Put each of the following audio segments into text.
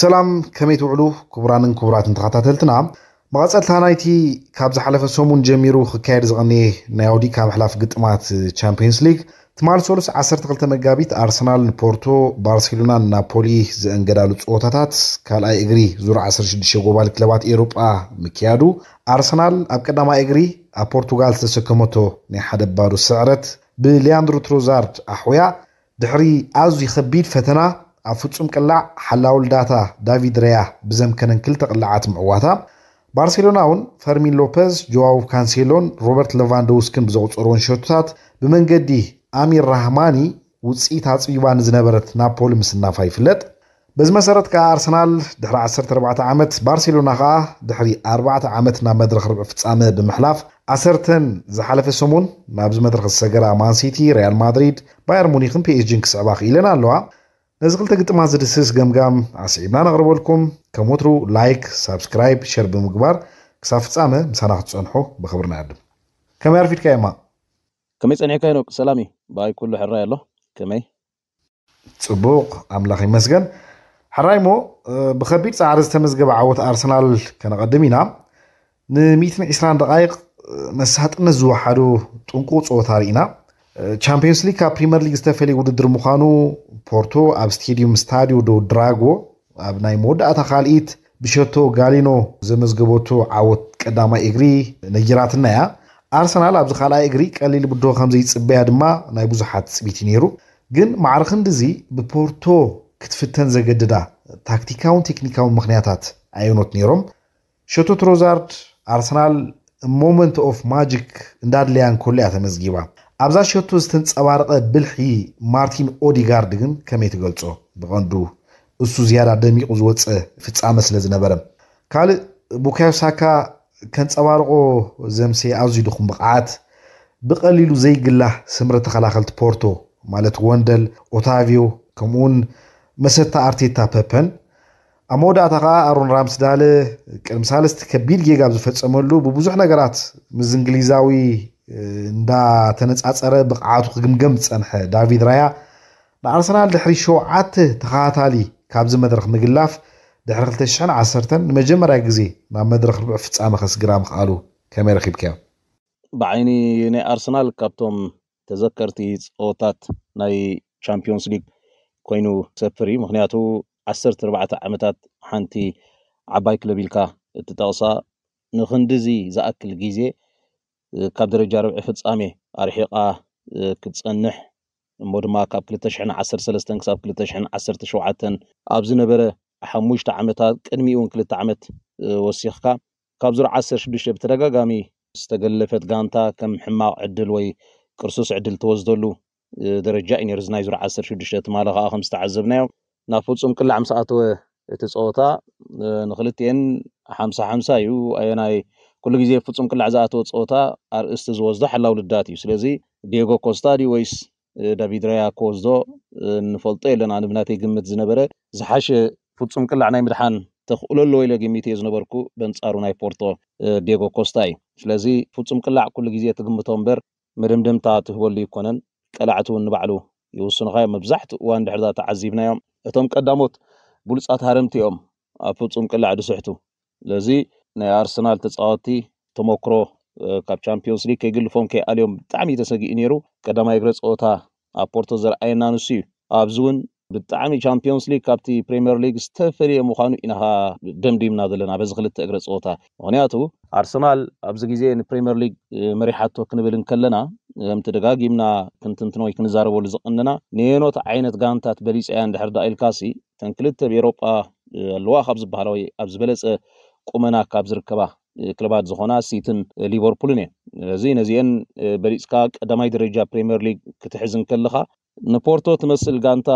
ሰላም ከመይ ትውዕሉ ክቡራንን ክቡራትን ተኸታተልትና መቐፀልታ ናይቲ ካብ ዝሓለፈ ሰሙን ጀሚሩ ክካየድ ዝቐኒየ ናይ ኣውዲ ካብ ሕላፍ ግጥማት ቻምፒየንስ ሊግ ትማል ሰሉስ 12 መጋቢት ኣርሰናል ንፖርቶ ባርሴሎና ናፖሊ ዝእንገዳሉ ፀወታታት ካልኣይ እግሪ ዙር 16 ጎባል ክለባት ኤሮጳ ምክያዱ ኣርሰናል ኣብ ቀዳማይ እግሪ ኣብ ፖርቱጋል ዝተሰከመቶ ናይ ሓደ ባዶ ስዕረት ብሊያንድሮ ትሮዛርድ ኣሕውያ ድሕሪ ኣዝዩ ከቢድ ፈተና ኣብ ፍጹም ቅላዕ ሓላው ልዳታ ዳቪድ ረያ ብዘምከነን ክልተ ቅልዓት ምዕዋታ ባርሴሎና እውን ፈርሚን ሎፐዝ ጆዋው ካንሴሎን ሮበርት ሌቫንዶውስክን ብዘቑፀርዎን ሸቶታት ብመንገዲ ኣሚር ራህማኒ ውፅኢት ኣፅቢባ ንዝነበረት ናፖሊ ምስናፋ ይፍለጥ በዚ መሰረት ከዓ ኣርሰናል ድሕሪ 14 ዓመት ባርሴሎና ከዓ ድሕሪ 4 ዓመት ናብ መድረክ ርብዕ ፍፃመ ብምሕላፍ ዓሰርተን ዝሓለፈ ሰሙን ናብዚ መድረክ ዝሰገራ ማንሲቲ ሪያል ማድሪድ ባየር ሙኒክን ፒኤስጂን ክስዕባ ክኢለን ኣለዋ نزغلت قد ما زد سيس جم جام عسيب أنا غرب لكم كموترو لايك سبسكرايب شير بمقبار كسافت سامة مسانا حد سانحو بخبرنا عدم كم يعرفيت كايما كم يسأني كاينو سلامي باي كل حراي الله كمي تبوق أملاخي مسجن حراي مو بخبير سعرز تمزق بعوت أرسنال كان قدمينا نميتنا إسران دقائق مسحت نزوح حدو تنقوط صوتها رينا ቻምፒየንስ ሊግ ካብ ፕሪምየር ሊግ ዝተፈለየ ውድድር ምዃኑ ፖርቶ ኣብ ስተድዩም ስታድዮ ዶ ድራጎ ኣብ ናይ መወዳእታ ካልኢት ብሸቶ ጋሊኖ ዘመዝገበቱ ዓወት ቀዳማይ እግሪ ነጊራትና እያ ኣርሰናል ኣብዚ ካልኣይ እግሪ ቀሊል ብድሆ ከምዘይፅበያ ድማ ናይ ብዙሓት ፅቢት ነይሩ ግን ማዕርክ ንድዚ ብፖርቶ ክትፍተን ዘገድዳ ታክቲካውን ቴክኒካውን ምክንያታት ኣየኖት ነይሮም ሸቶ ትሮዛርድ ኣርሰናል ሞመንት ኦፍ ማጂክ እንዳድለያን ከሎ እያ ተመዝጊባ ኣብዛ ሸቱ ዝተንፀባረቐ ብልሒ ማርቲን ኦዲጋርድ ግን ከመይ ትገልፆ ብቐንዱ እሱ ዝያዳ ደሚቑ ዝወፀ ፍፃመ ስለ ዝነበረ ካልእ ቡካዮ ሳካ ከንፀባርቆ ዘምሴ ኣዝዩ ድኹም ብቕዓት ብቐሊሉ ዘይግላህ ስምረት ተኸላኸልቲ ፖርቶ ማለት ወንደል ኦታቪዮ ከምኡውን መሰታ ኣርቴታ ፐፐን ኣብ መወዳእታ ከዓ ኣሮን ራምስዳለ ቅድሚ ሳለስቲ ከቢድ ጌጋብ ዝፈፀመሉ ብብዙሕ ነገራት ምስ እንግሊዛዊ እንዳተነፃፀረ ብቕዓቱ ክግምገም ዝፀንሐ ዳቪድ ራያ ንኣርሰናል ድሕሪ ሸውዓተ ተኸታታሊ ካብዚ መድረክ ምግላፍ ድሕሪ 210 ንመጀመርያ ግዜ ናብ መድረክ ርብዕ ፍፃመ ከስግራ ምክኣሉ ከመይ ረኪብከዮ ብዓይኒ ናይ ኣርሰናል ካብቶም ተዘከርቲ ፀወታት ናይ ቻምፒዮንስ ሊግ ኮይኑ ሰፍር እዩ ምክንያቱ 14 ዓመታት ሓንቲ ዓባይ ክለብ ኢልካ እትጠቕሳ ንክንዲዚ ዝኣክል ግዜ ካብ ደረጃ ርብዒ ፍፃሜ ኣርሒቓ ክትፀንሕ እሞ ድማ ካብ 213 ክሳብ 217 ኣብ ዝነበረ ሓሙሽተ ዓመታት ቅድሚኡን ክልተ ዓመት ወሲኽካ ካብ ዙር 16 ብተደጋጋሚ ዝተገለፈት ጋንታ ከም ሕማቕ ዕድል ወይ ቅርሱስ ዕድል ተወስደሉ ደረጃ እዩ ነይሩ ናይ ዙር 16 ትማለ ከዓ ከም ዝተዓዘብናዮ ናብ ፍፁም ቅላዕ ምስ ኣተወ እቲ ፀወታ ንክልትኤን ሓምሳ ሓምሳ እዩ ኣየናይ ኩሉ ግዜ ፍጹም ቅላዕ ዝኣተወ ፀወታ ኣርእስቲ ዝወስዶ ሓላው ልዳት እዩ ስለዚ ዲየጎ ኮስታ ድዩ ወይስ ዳቪድ ራያ ክወስዶ ንፈልጦ የለና ንብናተይ ግምት ዝነበረ ዝሓሸ ፍጹም ቅላዕ ናይ ምድሓን ተኽእሎ ኣሎ ኢለ ግሚት እየ ዝነበርኩ በንፃሩ ናይ ፖርቶ ዲየጎ ኮስታ እዩ ስለዚ ፍፁም ቅላዕ ኩሉ ግዜ ትግምቶ እምበር መደምደምታ ትህበሉ ይኮነን ቀላዕቲ እውን ንባዕሉ ይውስኑካዮ መብዛሕትኡ እዋን ድሕርዛ ተዓዚብናዮም እቶም ቀዳሞት ብሉፃት ሃረምቲ እዮም ኣብ ፍፁም ቅላዕ ድስሕቱ ስለዚ ናይ ኣርሰናል ተፃወቲ ተመክሮ ካብ ቻምፒዮንስ ሊግ ከይግል ፎንከይ ኣልዮም ብጣዕሚ ተሰጊኡ ነይሩ ቀዳማይ እግረ ፀወታ ኣብ ፖርቶ ዘረኣየና ንሱ እዩ ኣብዚ እውን ብጣዕሚ ቻምፒዮንስ ሊግ ካብቲ ፕሪምየር ሊግ ዝተፈለየ ምኳኑ ኢናኻ ደምዲምና ዘለና በዚ ክልተ እግረ ፀወታ ምክንያቱ ኣርሰናል ኣብዚ ግዜ ንፕሪምየር ሊግ መሪሓቶ ክንብል ከለና ከምቲ ደጋጊምና ክንትንትን ወይ ክንዛረበሉ ዝቐንና ንየኖት ዓይነት ጋንታት በሊፀያ እንድሕር ዳ ኢልካሲ ተን ክልተ ብኤሮጳ ኣለዋ ካብ ዝበሃላ ወይ ኣብ ዝበለፀ ቁመና ካብ ዝርከባ ክለባት ዝኾና ሲትን ሊቨርፑልን እየን እዚ ነዚአን በሊፅካ ቀዳማይ ደረጃ ፕሪምየር ሊግ ክትሕዝን ከለካ ንፖርቶ ትመስል ጋንታ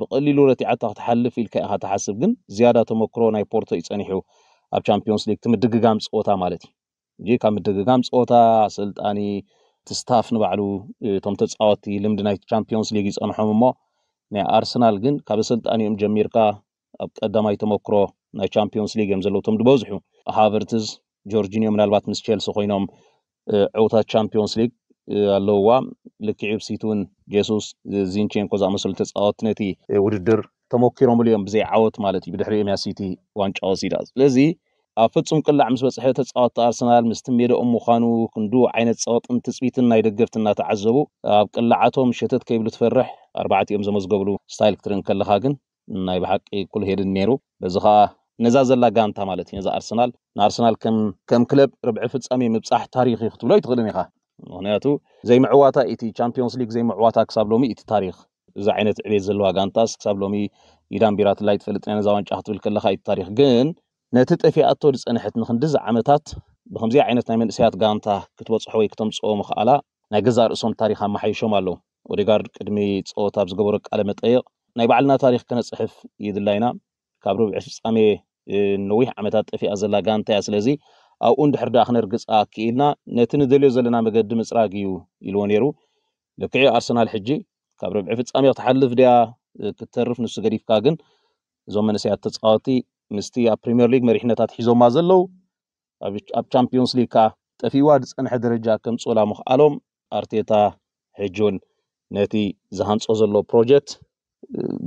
ብቀሊሉ ረቲዓታ ክትሓልፍ ኢልካ ኢኻ ተሓስብ ግን ዝያዳ ተመክሮ ናይ ፖርቶ ይፀኒሑ ኣብ ቻምፒዮንስ ሊግ ትምድግጋም ምድግጋም ፀወታ ማለት እዩ እ ካብ ምድግጋም ፀወታ ስልጣኒ ትስታፍ ንባዕሉ እቶም ተፃወቲ ልምዲ ናይ ቻምፒዮንስ ሊግ ይፀንሖም እሞ ናይ ኣርሰናል ግን ካብ ኣሰልጣኒኦም ጀሚርካ ኣብ ቀዳማይ ተመክሮ ናይ ቻምፒዮንስ ሊግ እዮም ዘለዉ እቶም ድበዝሑ ሃቨርትዝ ጆርጂኒዮ ምናልባት ምስ ቸልሲ ኮይኖም ዕውታት ቻምፒዮንስ ሊግ ኣለውዋ ልክዕ ብሲት እውን ጀሱስ ዚንቼንኮ ዝኣመሰሉ ተፃወት ነቲ ውድድር ተሞኪሮምሉ እዮም ብዘይ ዓወት ማለት እዩ ብድሕሪ ኤምያ ሲቲ ዋንጫ ወሲዳ ስለዚ ኣብ ፍፁም ቅላዕ ምስ በፅሐ ተፃወቲ ኣርሰናል ምስቲ ሜደኦም ምዃኑ ክንዱ ዓይነት ፀወጥን ትፅቢትን ናይ ደገፍቲ እናተዓዘቡ ኣብ ቅላዓቶም ሸተት ከይብሉ ትፈርሕ ኣርባዕተ እዮም ዘመዝገብሉ ስታይል ክትርኢ ከለካ ግን نای به حق کل هیر نیرو بزخه نزاز لگان تمالتی نزاز آرسنال نارسنال کم کم کلب ربع فت آمی مبصح تاریخی ختولای تغلب میخه هنیا تو زی معواتا ایتی چampions لیگ زی معواتا کسبلومی ایت تاریخ زعینت عزیز لگان تاس کسبلومی ایران بیرات لایت فلت نه زمان چه ختول کل خای تاریخ گن نتیت افی اتوریس انحت نخند زع عمتات بخم زی عینت نمی نسیات گان تا کتب صحوی کتب صو مخ علا نگذار اسم تاریخ هم حیشم علو ودیگر کدومی صو تابز جبرک علامت ایق ናይ ባዕልና ታሪክ ከነፅሕፍ ይድላ ኢና ካብ ርብዒ ፍፃሜ ነዊሕ ዓመታት ጠፊኣ ዘላ ጋንታ እያ ስለዚ ኣብኡ እንድሕር ዳ ክነርግፃ ክኢልና ነቲ ንደልዮ ዘለና መገዲ ምፅራግ እዩ ኢልዎ ነይሩ ልክዕ ኣርሰናል ሕጂ ካብ ርብዒ ፍፃሜ ክትሓልፍ ድያ ክትተርፍ ንሱ ገዲፍካ ግን እዞም መነሰያት ተፃወቲ ምስቲ ኣብ ፕሪምየር ሊግ መሪሕነታት ሒዞማ ዘለው ኣብ ቻምፒዮንስ ሊግ ከዓ ጠፊዋ ዝፀንሐ ደረጃ ከምፅላ ምክኣሎም ኣርቴታ ሕጂ እውን ነቲ ዝሃንፆ ዘሎ ፕሮጀክት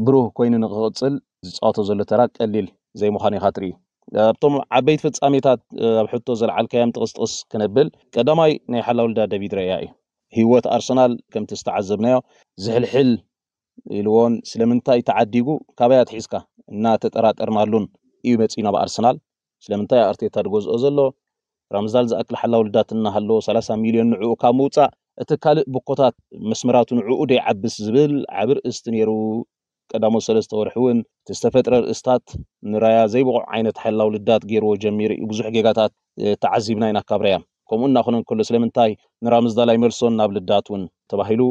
ብሩህ ኮይኑ ንክቕፅል ዝፃወቶ ዘሎ ተራ ቀሊል ዘይምዃኑ ኢካ ትርኢ ኣብቶም ዓበይቲ ፍፃሜታት ኣብ ሕቶ ዘለዓልካዮም ጥቕስ ጥቕስ ክነብል ቀዳማይ ናይ ሓላ ውልዳ ደቪድ ረያ እዩ ሂወት ኣርሰናል ከምቲ ዝተዓዘብናዮ ዝሕልሕል ኢልዎን ስለምንታይ ተዓዲጉ ካበያ ትሒዝካ እናተጠራጠርናሉን እዩ መፂና ብኣርሰናል ስለምንታይ ኣርቴታ ድገዝኦ ዘሎ ራምዛል ዝኣክል ሓላ ውልዳት እናሃለዎ 30 ሚልዮን ንዕኡ ካብ ምውፃእ እቲ ካልእ ብኮታት መስመራቱ ንዕኡ ዶ ይዓብስ ዝብል ዓብ ርእስቲ ነይሩ ቀዳሞት ሰለስተ ወርሒ እውን እቲ ዝተፈጥረ ርእስታት ንራያ ዘይብቑዕ ዓይነት ሓላው ልዳት ገይርዎ ጀሚሩ እዩ ብዙሕ ጌጋታት ተዓዚብና ኢና ካብ ራያ ከምኡ እናኾነ ከሎ ስለምንታይ ንራምዝዳላይ መልሶን ናብ ልዳት እውን ተባሂሉ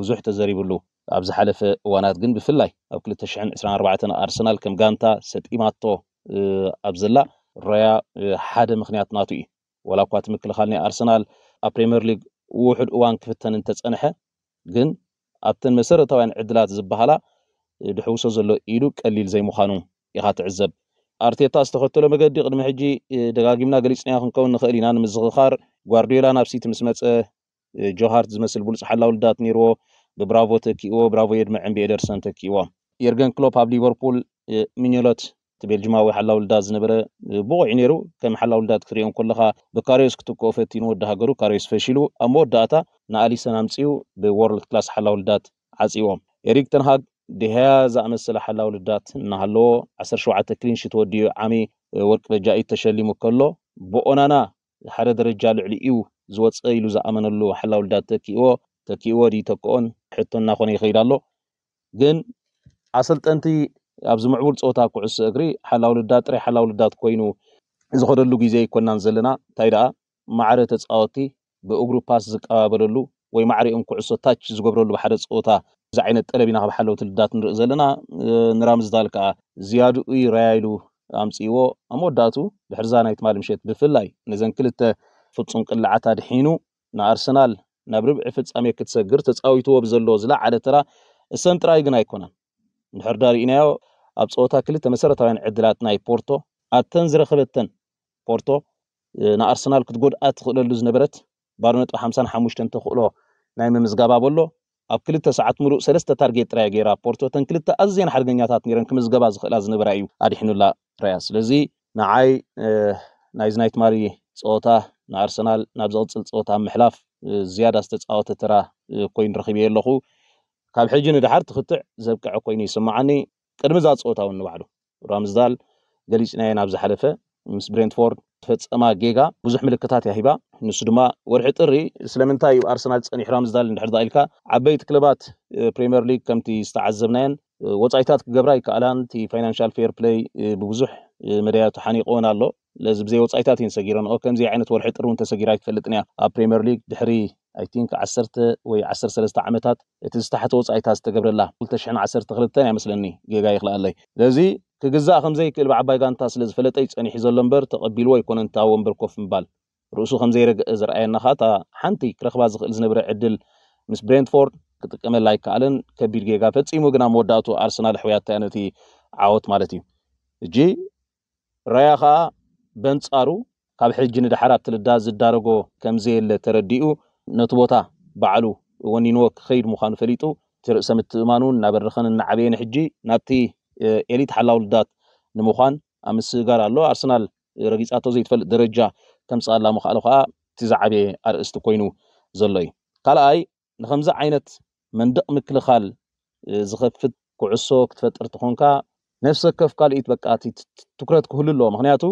ብዙሕ ተዘሪብሉ ኣብ ዝሓለፈ እዋናት ግን ብፍላይ ኣብ 2024 ኣርሰናል ከም ጋንታ ሰጢማቶ ኣብ ዘላ ራያ ሓደ ምክንያት ናቱ እዩ ዋላ እኳ እቲ ምክልኻል ናይ ኣርሰናል ኣብ ፕሪምየር ሊግ ውሑድ እዋን ክፍተን እንተፀንሐ ግን ኣብተን መሰረታውያን ዕድላት ዝበሃላ ድሕውሶ ዘሎ ኢሉ ቀሊል ዘይምዃኑ ኢኻ ትዕዘብ ኣርቴታ ዝተኸተሎ መገዲ ቅድሚ ሕጂ ደጋጊምና ገሊፅና ክንከውን ንኽእል ኢና ንምዝኽኻር ጓርዲዮላ ናብ ሲቲ ምስ መፀ ጆሃርት ዝመስል ብሉፅ ሓላዊ ልዳት ነይርዎ ብብራቮ ተኪእዎ ብራቮ የድመዐን ብኤደርሰን ተኪእዎ የርገን ክሎፕ ኣብ ሊቨርፑል ምኞሎት تبيل جماوي حلا ولداد زنبرة بو عينيرو كم حلا ولداد كريون كلها بكاريوس كتوكو فتين ودها غرو كاريوس فشلو امو داتا نا علي سنامسيو بورلد كلاس حلا ولداد عزيوم اريك تنهاج ده ها زعمسل حلا ولداد نهلو عسر شو عت كلين شتو ديو عمي ورك بجاي تشلي مكلو بو انا حرد درجة لعليو زوات قيلو زعمن اللو حلا ولداد تكيو تكيو دي تكون حتى نخوني خيرالو جن عسلت انتي ኣብዚ ምዕቡል ፀወታ ኩዕሶ እግሪ ሓላዊ ልዳት ጥራይ ሓላዊ ልዳት ኮይኑ ዝኸደሉ ግዜ ይኮናን ዘለና እንታይ ደኣ ማዕረ ተፃወቲ ብእግሩ ፓስ ዝቀባበለሉ ወይ ማዕሪኦም ኩዕሶ ታች ዝገብረሉ ብሓደ ፀወታ እዚ ዓይነት ጠለብ ኢና ካብ ሓለውቲ ልዳት ንርኢ ዘለና ንራምዝዳል ከዓ ዝያድ ኡይ ረያይሉ ኣምፅእዎ ኣብ መወዳእቱ ድሕርዛ ናይ ትማል ምሸት ብፍላይ ነዘን ክልተ ፍፁም ቅልዓት ኣድሒኑ ንኣርሰናል ናብ ርብዒ ፍፃሜ ክትሰግር ተፃዊትዎ ብዘሎ ዝለዓለ ተራ እሰን ጥራይ ግን ኣይኮነን እንድሕር ዳርኢናዮ ኣብ ፀወታ ክልተ መሰረታውያን ዕድላት ናይ ፖርቶ ኣተን ዝረኸበተን ፖርቶ ንኣርሰናል ክትጎድኣ ትኽእለሉ ዝነበረት ባዶ ነጥቢ 55 ተኽእሎ ናይ ምምዝጋባ በሎ ኣብ ክልተ ሰዓት ሙሉእ ሰለስተ ታርጌት ጥራይ ገይራ ፖርቶ ተን ክልተ ኣዝየን ሓደገኛታት ነረን ክምዝገባ ዝኽእላ ዝነበራ እዩ ኣዲሕኑላ ራያ ስለዚ ንዓይ ናይዚ ናይ ትማሊ ፀወታ ንኣርሰናል ናብ ዝቕፅል ፀወታ ምሕላፍ ዝያዳ ዝተፃወተ ተራ ኮይኑ ረኺብየ ኣለኹ كاب حجنا دحرت خطع زبك عقويني سمعني كرمزات صوتها ونوعلو رامزدال قليش نين عبز حلفة مس برينتفورد فتس أما جيجا بزح ملك كتات يا هبا نسدما ورحت الري سلمنتاي وأرسنال تاني رامزدال نحر ذلك عبيت كلبات بريمير ليج كم تي استعزمنين وتعيتات قبراي كألان تي فاينانشال فير بلاي بوزح مريات حنيقون الله لازم زي وتعيتات ينسجيران أو كم زي عينت ورحت الرون تسجيرات فلتنيا أبريمير ليج دحري ኣይቲንክ 10 ወይ 13 ዓመታት እቲ ዝተሓተ ወፃኢታ ዝተገብረላ 212 ይመስለኒ ጌጋ ይክልኣለይ ስለዚ ክግዛእ ከምዘይክእል ብዓባይ ጋንታ ስለ ዝፈለጠ ይፀኒሑ ዘሎ እምበር ተቐቢልዎ ኣይኮነን እታ ወንበር ኮፍ ምባል ርእሱ ከምዘይረግእ ዝረኣየና ከዓ እታ ሓንቲ ክረክባ ዝኽእል ዝነበረ ዕድል ምስ ብሬንትፎርድ ክጥቀመላ ኣይከኣለን ከቢድ ጌጋ ፈፂሙ ግና መወዳእቱ ኣርሰናል ኣሕውያት ነቲ ዓወት ማለት እዩ እጂ ራያ ከዓ በንፃሩ ካብ ሕጂ ንድሓር ኣብ ትልዳ ዝዳረጎ ከምዘየለ ተረዲኡ ነቲ ቦታ ባዕሉ ወኒንዎ ክኸይድ ምዃኑ ፈሊጡ እቲ ርእሰ ምትእማኑ እናበረኸን እናዓበየን ሕጂ ናብቲ ኤሊት ሓላው ልዳት ንምዃን ኣብ ምስጋር ኣሎ ኣርሰናል ረጊፃቶ ዘይትፈልጥ ደረጃ ከምፅኣላ ምክኣሉ ከዓ እቲ ዝዓበየ ኣርእስቲ ኮይኑ ዘሎ እዩ ካልኣይ ንከምዚ ዓይነት መንደቕ ምክልኻል ዝኸፍት ኩዕሶ ክትፈጥር ትኾንካ ነፍሰ ከፍ ካልኢት በቃ ትኩረት ክህሉ ኣለዎ ምክንያቱ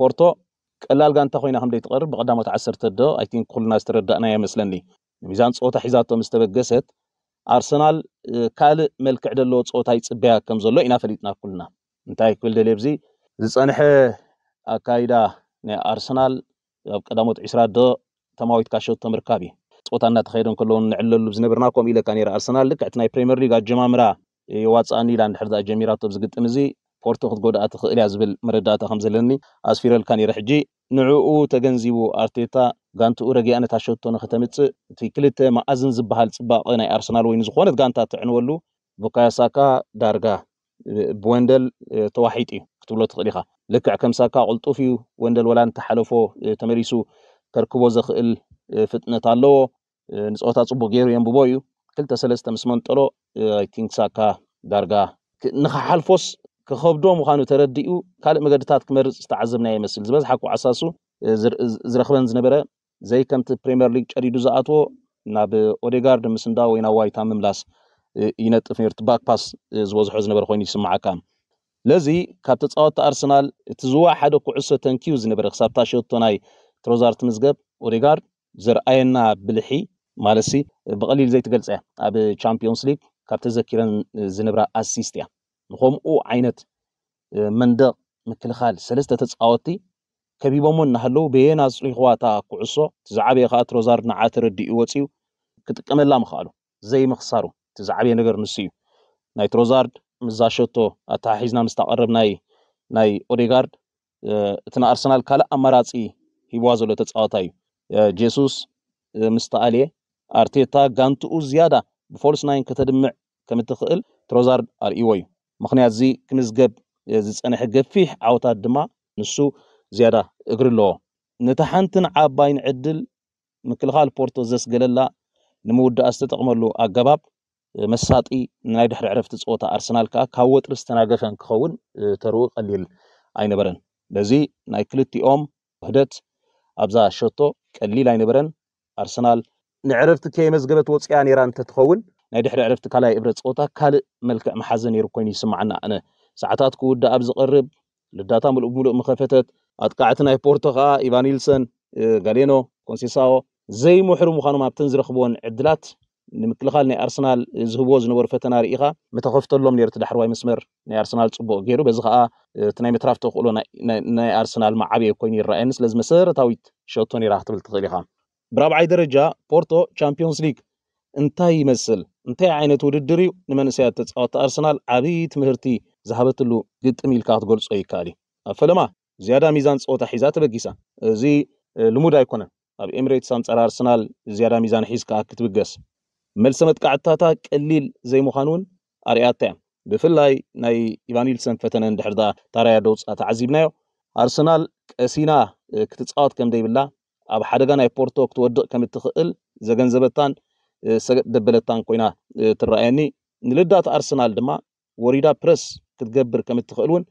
ፖርቶ ቀላል ጋንታ ኮይና ከም ደይትቐርብ ብቐዳሞት ዓሰርተ ዶ ኣይ ቲንክ ኩልና ዝተረዳእና የመስለኒ ሚዛን ፀወታ ሒዛቶም ዝተበገሰት ኣርሰናል ካልእ መልክዕ ዘለዎ ፀወታ ይፅበያ ከም ዘሎ ኢና ፈሊጥና ኩልና እንታይ ክብል ደልየ ብዚ ዝፀንሐ ኣካይዳ ናይ ኣርሰናል ኣብ ቀዳሞት 20 ዶ ተማዊት ካሸቶ ምርካብ እዩ ፀወታ እናተኸይደ ከለዎ ንዕለሉ ዝነበርና ከምኡ ኢለካ ነይረ ኣርሰናል ልክዕቲ ናይ ፕሪምየር ሊግ ኣጀማምራ የዋፃእኒ ኢላ እንድሕር ጀሚራቶ ብዝግጥም እዚ ቆርቱ ክትጎድኣ ትኽእል እያ ዝብል መረዳእታ ከም ዘለኒ ኣስፊረልካ ነይረ ሕጂ ንዕኡ ተገንዚቡ ኣርቴታ ጋንትኡ ረጊኣ ነታ ሸቶ ንክተምፅእ እቲ ክልተ መኣዝን ዝበሃል ፅባቐ ናይ ኣርሰናል ወይ ንዝኾነት ጋንታ ትዕንወሉ ቡካያሳካ ዳርጋ ብወንደል ተዋሒጥ እዩ ክትብሎ ትኽእል ኢኻ ልክዕ ከም ሳካ ቁልጡፍ እዩ ወንደል ወላ እንተሓለፎ ተመሊሱ ከርክቦ ዘኽእል ፍጥነት ኣለዎ ንፀወታ ፅቡቅ ገይሩ የንብቦ እዩ ክልተ ሰለስተ ምስ መንጠሎ ሳካ ዳርጋ ንክሓልፎስ ክኸብዶ ምዃኑ ተረዲኡ ካልእ መገድታት ክመርፅ ዝተዓዘብና ይመስል ዝበዝሓኩ ዓሳሱ ዝረኽበን ዝነበረ ዘይ ከምቲ ፕሪምየር ሊግ ጨዲዱ ዝኣትዎ ናብ ኦዴጋርድ ምስንዳ ወይ ናብ ዋይታ ምምላስ ይነጥፍ ነርቱ ባክፓስ ዝበዝሖ ዝነበረ ኮይኑ ይስማዓካ ለዚ ካብ ተፃወቲ ኣርሰናል እቲ ዝዋ ሓደ ኩዕሶ ተንኪዩ ዝነበረ ክሳብታ ሸቶ ናይ ትሮዛርት ምዝገብ ኦዴጋርድ ዝረኣየና ብልሒ ማለት ሲ ብቐሊል ዘይትገልፀ እያ ኣብ ቻምፒዮንስ ሊግ ካብ ተዘኪረን ዝነብራ ኣሲስት እያ ንከምኡ ዓይነት መንደቕ ምክልኻል ሰለስተ ተፃወቲ ከቢቦሞ እናሃለው በየና ኣፅሪኽዋ እታ ኩዕሶ እቲ ዝዓበየ ከዓ ትሮዛር ንዓተ ረዲኡ ወፂኡ ክጥቀመላ ምኽኣሉ ዘይምኽሳሩ እቲ ዝዓበየ ነገር ንሱ እዩ ናይ ትሮዛርድ ምዛሸቶ ኣተሓሒዝና ምስ ተቐርብ ናይ ናይ ኦዴጋርድ እቲ ንኣርሰናል ካልእ ኣማራፂ ሂብዋ ዘሎ ተፃወታ እዩ ጄሱስ ምስ ተኣልየ ኣርቴታ ጋንትኡ ዝያዳ ብፎልስ ናይን ከተድምዕ ከም እትኽእል ትሮዛርድ ኣርእይዎ እዩ ምክንያት እዚ ክምዝገብ ዝፀንሐ ገፊሕ ዓወታት ድማ ንሱ ዝያዳ እግሪ ኣለዎ ነታ ሓንቲን ዓባይን ዕድል ምክልኻል ፖርቶ ዘስገለላ ንምውዳእ ዝተጠቕመሉ ኣገባብ መሳጢ ናይ ድሕሪ ዕረፍቲ ፀወታ ኣርሰናል ከዓ ካብ ወጥሪ ዝተናገፈን ክኸውን ተርኡ ቀሊል ኣይነበረን ነዚ ናይ ክልቲኦም ውህደት ኣብዛ ሸቶ ቀሊል ኣይነበረን ኣርሰናል ንዕረፍቲ ከየመዝገበት ወፅያ ነራ እንተትኸውን نادي حري عرفت كلا إبرز قطة كل ملك محزن يركوني سمعنا أنا ساعتات كود أبز قرب للداتا والأمور مخفتت أتقعتنا في بورتوغا إيفانيلسون غالينو كونسيساو زي محرم خانو ما بتنزل خبون عدلات نمكل خال ني أرسنال زهبوز نور فتنا رئيخا متخفت اللهم نير تدحر واي مسمر ني أرسنال تصبو غيرو بزخاء تناي مترافت وقلو ني أرسنال معابي كويني الرئيس نسلز مسر تاويت شوتوني راح تبل تخيليخا درجة بورتو تشامبيونز ليك انتاي مسل انتي عينت وددري نمان سيادة تصوات أرسنال عبيت مهرتي زهبت اللو قد اميل كات قول سوي كالي فلما زيادة ميزان تصوات حيزات بكيسا زي لمودا يكونا اب امريت سانت على أرسنال زيادة ميزان حيز كاكت بكيس ملسمت قعدتاتا كالليل زي مخانون اريات تيم بفلاي ناي ايفانيل سن فتنا اندحر دا تاريا دوتس اتعزيبنايو أرسنال كسينا كتتصوات كم دي بالله اب حدقان اي بورتوك تودق كم التخيل زغن زبطان دبلتان كوينا آه، ترأني نلدات أرسنال دما وريدا بريس كتجبر كم تخلون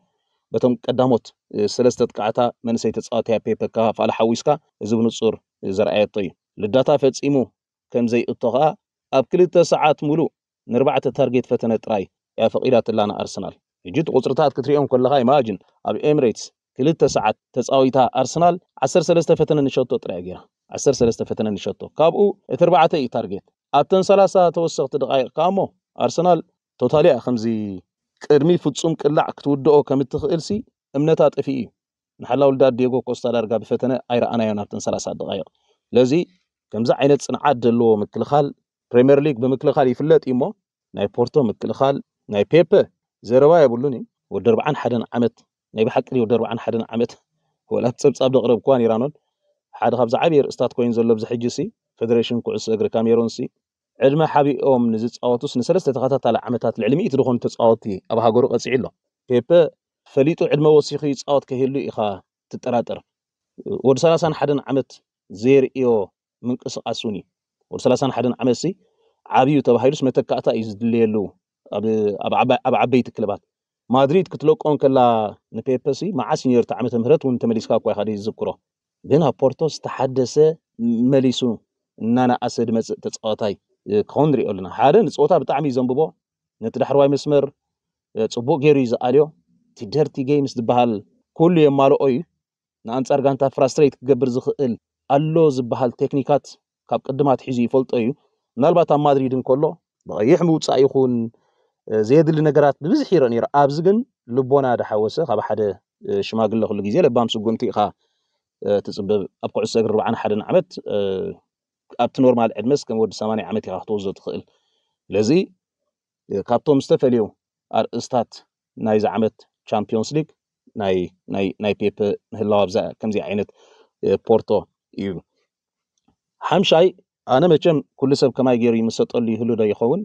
بتم قدامه آه، سلسلة قعتا من سيتس آتيا بيبا كهف على حويسكا زبون صور زرعية طي لداتا فتس إيمو كم زي الطغاء أب كل ساعات ملو نربعة تارجيت فتنة راي يا فقيرة لنا أرسنال يجد قصرتات كتريهم كلها إماجن أب إمريتس كل ساعات تسأويتها أرسنال عسر سلسلة فتنة نشوط طريقها عصر سلسة فتنة نشطو كابو اتربعتي اي تارجيت اتن سلاسة توسط دقائق قامو ارسنال توتالي اخمزي كرمي فتصوم كلا عكتو الدقو كمتخيل سي امنتات افي اي نحلا ولداد ديگو كوستا دارقا بفتنة ايرا انا يونا اتن سلاسة دقائق لزي كمزا عينت سنعاد دلو مكلخال بريمير ليك بمكلخال يفلت ايمو ناي بورتو مكلخال ناي بيبا زيرواي بولوني ودربعان حدن عمت ناي بحكري ودربعان حدن عمت ولا تسبس ابدو كوان ايرانون ሓደ ካብዚ ዓብዪ ርእስታት ኮይኑ ዘሎ ብዚ ሕጂ ሲ ፌደሬሽን ኩዕሶ እግሪ ካሜሩን ሲ ዕድመ ሓቢኦም ንዝፃወቱስ ንሰለስተ ተኸታታሊ ዓመታት ልዕሊ ሚኢት ዝኾኑ ተፃወቲ ኣብ ሃገሩ ቀፂዑ ኣሎ ፔፐ ፈሊጡ ዕድመ ወሲኺ ይፃወት ከህሉ ኢኻ ትጠራጠር ወዲ 31 ዓመት ዘርእዮ ምንቅስቃስ እውን እዩ ወዲ 31 ዓመት ሲ ዓብዩ ተባሂሉስ መተካእታ እዩ ዝድልየሉ ኣብ ዓበይቲ ክለባት ማድሪድ ክትለቆም ከላ ንፔፐሲ መዓስ ነርቲ ዓመተ ምህረት እውን ተመሊስካ እኳ ኢኻ ዝዝክሮ ግን ኣብ ፖርቶ ዝተሓደሰ መሊሱ እናናኣሰ ድመፅእ ተፃወታይ ክኸውን ንሪኦ ኣለና ሓደ ንፀወታ ብጣዕሚ እዩ ዘንብቦ ነቲ ዳሕርዋይ መስመር ፅቡቅ ገይሩ እዩ ዝኣልዮ እቲ ደርቲ ገይምስ ዝበሃል ኩሉ የማልኦ እዩ ንኣንፃር ጋንታ ፍራስትሬት ክገብር ዝኽእል ኣሎ ዝበሃል ቴክኒካት ካብ ቅድማት ሒዙ ይፈልጦ እዩ ምናልባት ኣብ ማድሪድ እንከሎ ብቀይሕ ምውፃእ ይኹን ዘየድሊ ነገራት ብብዝሕ ይርአ ነይሩ ኣብዚ ግን ልቦና ዳሓወሰ ካብ ሓደ ሽማግለ ኩሉ ግዜ ለባም ስጉምቲ ኢኻ ትፅበብ ኣብ ኩዕሶ እግሪ ኣርባዓን ሓደን ዓመት ኣብቲ ኖርማል ዕድመስ ከም ወዲ ሰማንያ ዓመት ኢኻ ክትወዞ ትኽእል ስለዚ ካብቶም ዝተፈልዩ ኣርእስታት ናይዚ ዓመት ቻምፒዮንስ ሊግ ናይ ፔፕ ምህላው ኣብዛ ከምዚ ዓይነት ፖርቶ እዩ ሓምሻይ ኣነ መቸም ኩሉ ሰብ ከማይ ገይሩ ይምሰጠሉ ይህሉ ዶ ይኸውን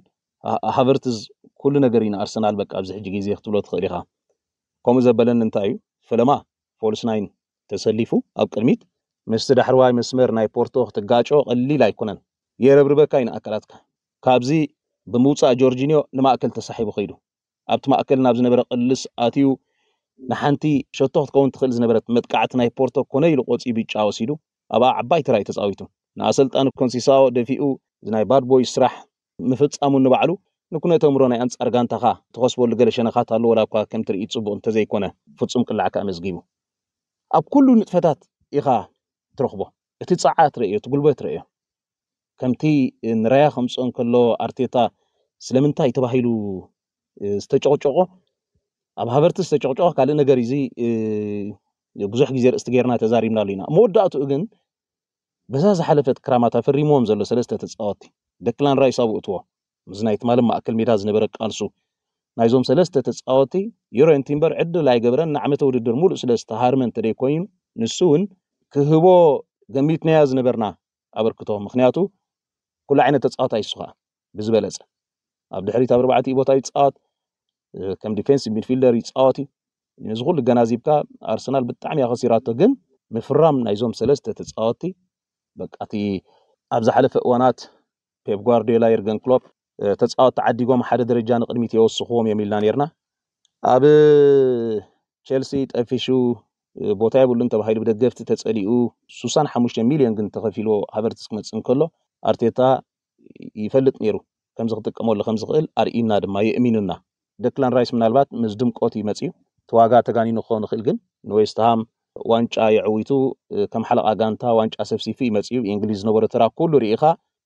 ሃቨርትዝ ኩሉ ነገር እዩ ንኣርሰናል በቃ ኣብዚ ሕጂ ግዜ ክትብሎ ትኽእል ኢኻ ከምኡ ዘበለን እንታይ እዩ ፈለማ ፎልስ ናይን ተሰሊፉ ኣብ ቅድሚት ምስቲ ዳሕርዋይ መስመር ናይ ፖርቶ ክትጋጮ ቀሊል ኣይኮነን የረብርበካ ኢና ኣካላትካ ካብዚ ብምውፃእ ጆርጂኒዮ ንማእከል ተሳሒቡ ኸይዱ ኣብቲ ማእከል ናብ ዝነበረ ቅልስ ኣትዩ ንሓንቲ ሸቶ ክትከውን ትኽእል ዝነበረት መጥቃዕቲ ናይ ፖርቶ ኮነ ኢሉ ቆፂ ብጫ ወሲዱ ኣብኣ ዓባይ ተራእዩ ተፃዊቱ ንኣሰልጣኒ ኮንሲሳኦ ደፊኡ ናይ ባድ ቦይ ስራሕ ምፍፃሙ ንባዕሉ ንኩነት ኣእምሮ ናይ ኣንፃር ጋንታኻ ተኸስበሉ ገለ ሸነኻት ኣለዎ ወላ እኳ ከም ትርኢት ፅቡቅ እንተዘይኮነ ፍፁም ቅላዕካ ኣመዝጊቡ ኣብ ኩሉ ንጥፈታት ኢኻ ትረኽቦ እቲ ፀዓ ትርእዮ እቲ ጉልበት ትርእዮ ከምቲ ንራያ ከምፅኦ ከሎ ኣርቴታ ስለምንታይ ተባሂሉ ዝተጨቕጨቆ ኣብ ሃበርቲ ዝተጨቕጨቆ ካልእ ነገር እዚ ብዙሕ ግዜ ርእስቲ ጌርና ተዛሪብናሉ ኢና መወዳእትኡ ግን በዛ ዝሓለፈት ክራማታ ፈሪሞዎም ዘሎ ሰለስተ ተፃወቲ ደክላን ራይስ ኣብኡ እትዎ ምስ ናይ ትማልም ማእከል ሜዳ ዝነበረ ቃልሱ ናይዞም ሰለስተ ተፃወቲ ይርአ እንት እምበር ዕድል ኣይገብረን ንዓመተ ውድድር ሙሉእ ስለ ዝተሃርመ እንተደይ ኮይኑ ንሱ እውን ክህቦ ገሚትናያ ዝነበርና ኣበርክቶ ምክንያቱ ኩሉ ዓይነት ተፃወታ ይሱ ከዓ ብዝበለፀ ኣብ ድሕሪት ኣብ ርባዕቲ ቦታ ይፃወት ከም ዲፌንስ ሚድፊልደር ይፃወት እዩ ነዚ ኩሉ ገናዚብካ ኣርሰናል ብጣዕሚ እያ ከሲራቶ ግን ምፍራም ናይዞም ሰለስተ ተፃወቲ በቃ እቲ ኣብ ዝሓለፈ እዋናት ፔፕ ጓርዲዮላ የርገን ክሎፕ ተጻወት ተዓዲጎም ሓደ ደረጃ ንቅድሚት የወስኽዎም የሚልና ነርና ኣብ ቸልሲ ጠፊሹ ቦታ የብሉን ተባሂሉ ብደገፍቲ ተፀሊኡ 65 ሚልዮን ግን ተኸፊልዎ ሃቨርትስ ክመፅእ እንከሎ ኣርቴታ ይፈልጥ ነይሩ ከምዚ ክጥቀመሉ ከም ዝኽእል ኣርኢና ድማ የእሚኑና ደክላን ራይስ ምናልባት ምስ ድምቆት ይመፅ እዩ ተዋጋ ተጋኒኑ ክኸውን ይኽእል ግን ንዌስትሃም ዋንጫ የዕዊቱ ከም ሓለቓ ጋንታ ዋንጫ ሰብሲፉ ይመፅ እዩ እንግሊዝ ዝነበሮ ተራ ኩሉ ርኢኻ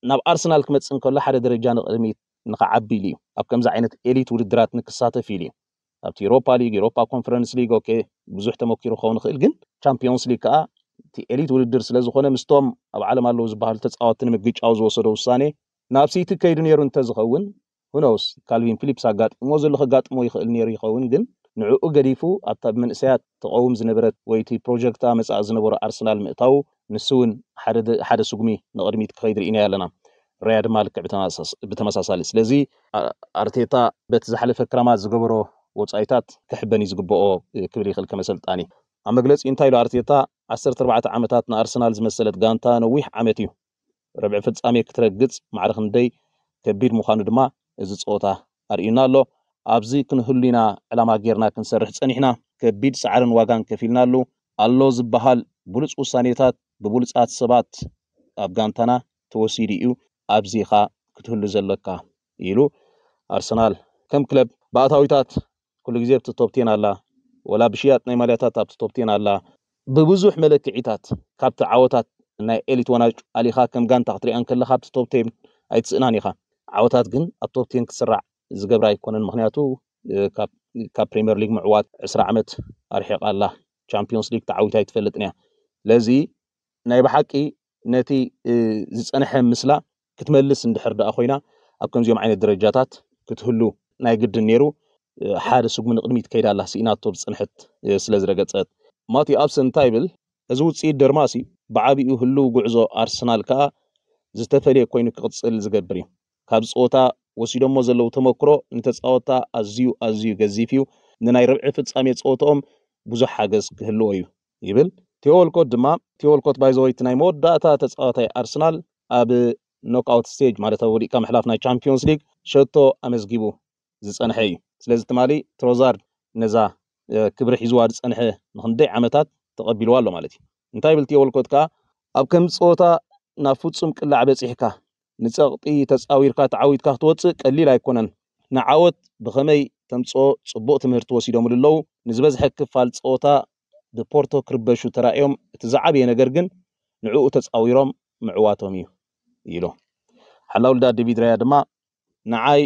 ناب أرسنال كمتسن كله حدا درجة نقدمي نقعبي لي أب كم زعينة إلي تولد درات نكسات في لي أب تيروبا ليج يوروبا كونفرنس ليج أوكي بزحت مكير خون خلقن تشامبيونز ليج آ تي إلي تولد درس لازم خونه مستوم أب على ما لوز بحال تتس أوتني مبيج أوز وصل وصاني ناب سيت كيرن يرون تزخون هو نوس كالفين فيليبس أجات موزل خجات مو يخل نيري خون جن نعو قريفو أتاب من سيات تقوم زنبرت ويتي بروجكت أمس أزنبور أرسنال مئتاو ንስውን ሓደ ስጉሚ ንቅድሚት ክኸይድ ርኢና ኣለና ራያ ድማ ልክዕ ብተመሳሳሊ ስለዚ ኣርቴታ በቲ ዝሓለፈ ክረማት ዝገበሮ ወፃኢታት ክሕበን እዩ ዝግብኦ ክብል ይኽእል ከመሰልጣኒ ኣብ መግለፂ እንታይ ኢሉ ኣርቴታ 14 ዓመታት ንኣርሰናል ዝመሰለት ጋንታ ነዊሕ ዓመት እዩ ረብዒ ፍፃሜ ክትረግፅ ማዕረ ክንደይ ከቢድ ምዃኑ ድማ እዚ ፀወታ ኣርእዩና ኣሎ ኣብዚ ክንህሉ ኢና ዕላማ ጌርና ክንሰርሕ ፀኒሕና ከቢድ ሳዕርን ዋጋን ከፊልናሉ ኣሎ ዝበሃል ብሉፅ ውሳኔታት ብብሉፃት ሰባት ኣብ ጋንታና ተወሲዱ እዩ ኣብዚ ኻ ክትህሉ ዘለካ ኢሉ ኣርሰናል ከም ክለብ ባእታዊታት ኩሉ ግዜ ኣብቲ ቶፕቴን ኣላ ወላ ብሽያጥ ናይ ማልያታት ኣብቲ ቶፕቴን ኣላ ብብዙሕ መለክዒታት ካብቲ ዓወታት ናይ ኤሊት ወናጭ ኣሊኻ ከም ጋንታ ክትሪአን ከለካ ኣብቲ ቶፕቴን ኣይትስእናን ኢኻ ዓወታት ግን ኣብ ቶፕቴን ክስራዕ ዝገብራ ኣይኮነን ምክንያቱ ካብ ፕሪምየር ሊግ ምዕዋት 20 ዓመት ኣርሒቃ ኣላ ቻምፒዮንስ ሊግ ተዓዊታ ኣይትፈልጥን እያ ለዚ ናይ ብሓቂ ነቲ ዝፀንሐ ምስላ ክትመልስ እንድሕር ደኣ ኮይና ኣብ ከምዚኦም ዓይነት ደረጃታት ክትህሉ ናይ ግድን ነይሩ ሓደ ስጉም ንቅድሚት ከይዳ ኣላ ስኢናቶ ብፅንሕት ስለ ዝረገፀት ማቲ ኣብስ እንታይ ይብል እዚ ውፅኢት ደርማሲ ብዓብኡ ህልው ጉዕዞ ኣርሰናል ከዓ ዝተፈለየ ኮይኑ ክቅፅል ዝገብር እዩ ካብ ፀወታ ወሲዶሞ ዘለው ተመክሮ ንተፃወታ ኣዝዩ ኣዝዩ ገዚፍ እዩ ንናይ ርብዒ ፍፃሜ ፀወተኦም ብዙሕ ሓገዝ ክህልዎ እዩ ይብል ቲኦልኮት ድማ ቲኦልኮት ባይዘወይቲ ናይ መወዳእታ ተፃወታይ ኣርሰናል ኣብ ኖክኣውት ስቴጅ ማለት ኣብ ወዲቕካ ምሕላፍ ናይ ቻምፒዮንስ ሊግ ሸቶ ኣመስጊቡ ዝፀንሐ እዩ ስለዚ ትማሊ ትሮዛርድ ነዛ ክብሪ ሒዝዋ ዝፀንሐ ንክንደይ ዓመታት ተቐቢልዋ ኣሎ ማለት እዩ እንታይ ብል ቲኦልኮት ከዓ ኣብ ከም ፀወታ ናብ ፍፁም ቅላዕ በፂሕካ ንፀቕጢ ተፃዊርካ ተዓዊትካ ክትወፅእ ቀሊል ኣይኮነን ንዓወት ብኸመይ ተምፅኦ ፅቡቕ ትምህርቲ ወሲዶምሉ ኣለው ንዝበዝሐ ክፋል ፀወታ ብፖርቶ ክርበሹ ተራእዮም እቲ ዝዓበየ ነገር ግን ንዕኡ ተፃዊሮም ምዕዋቶም እዩ ኢሎ ሓላ ውልዳ ደቢድ ራያ ድማ ንዓይ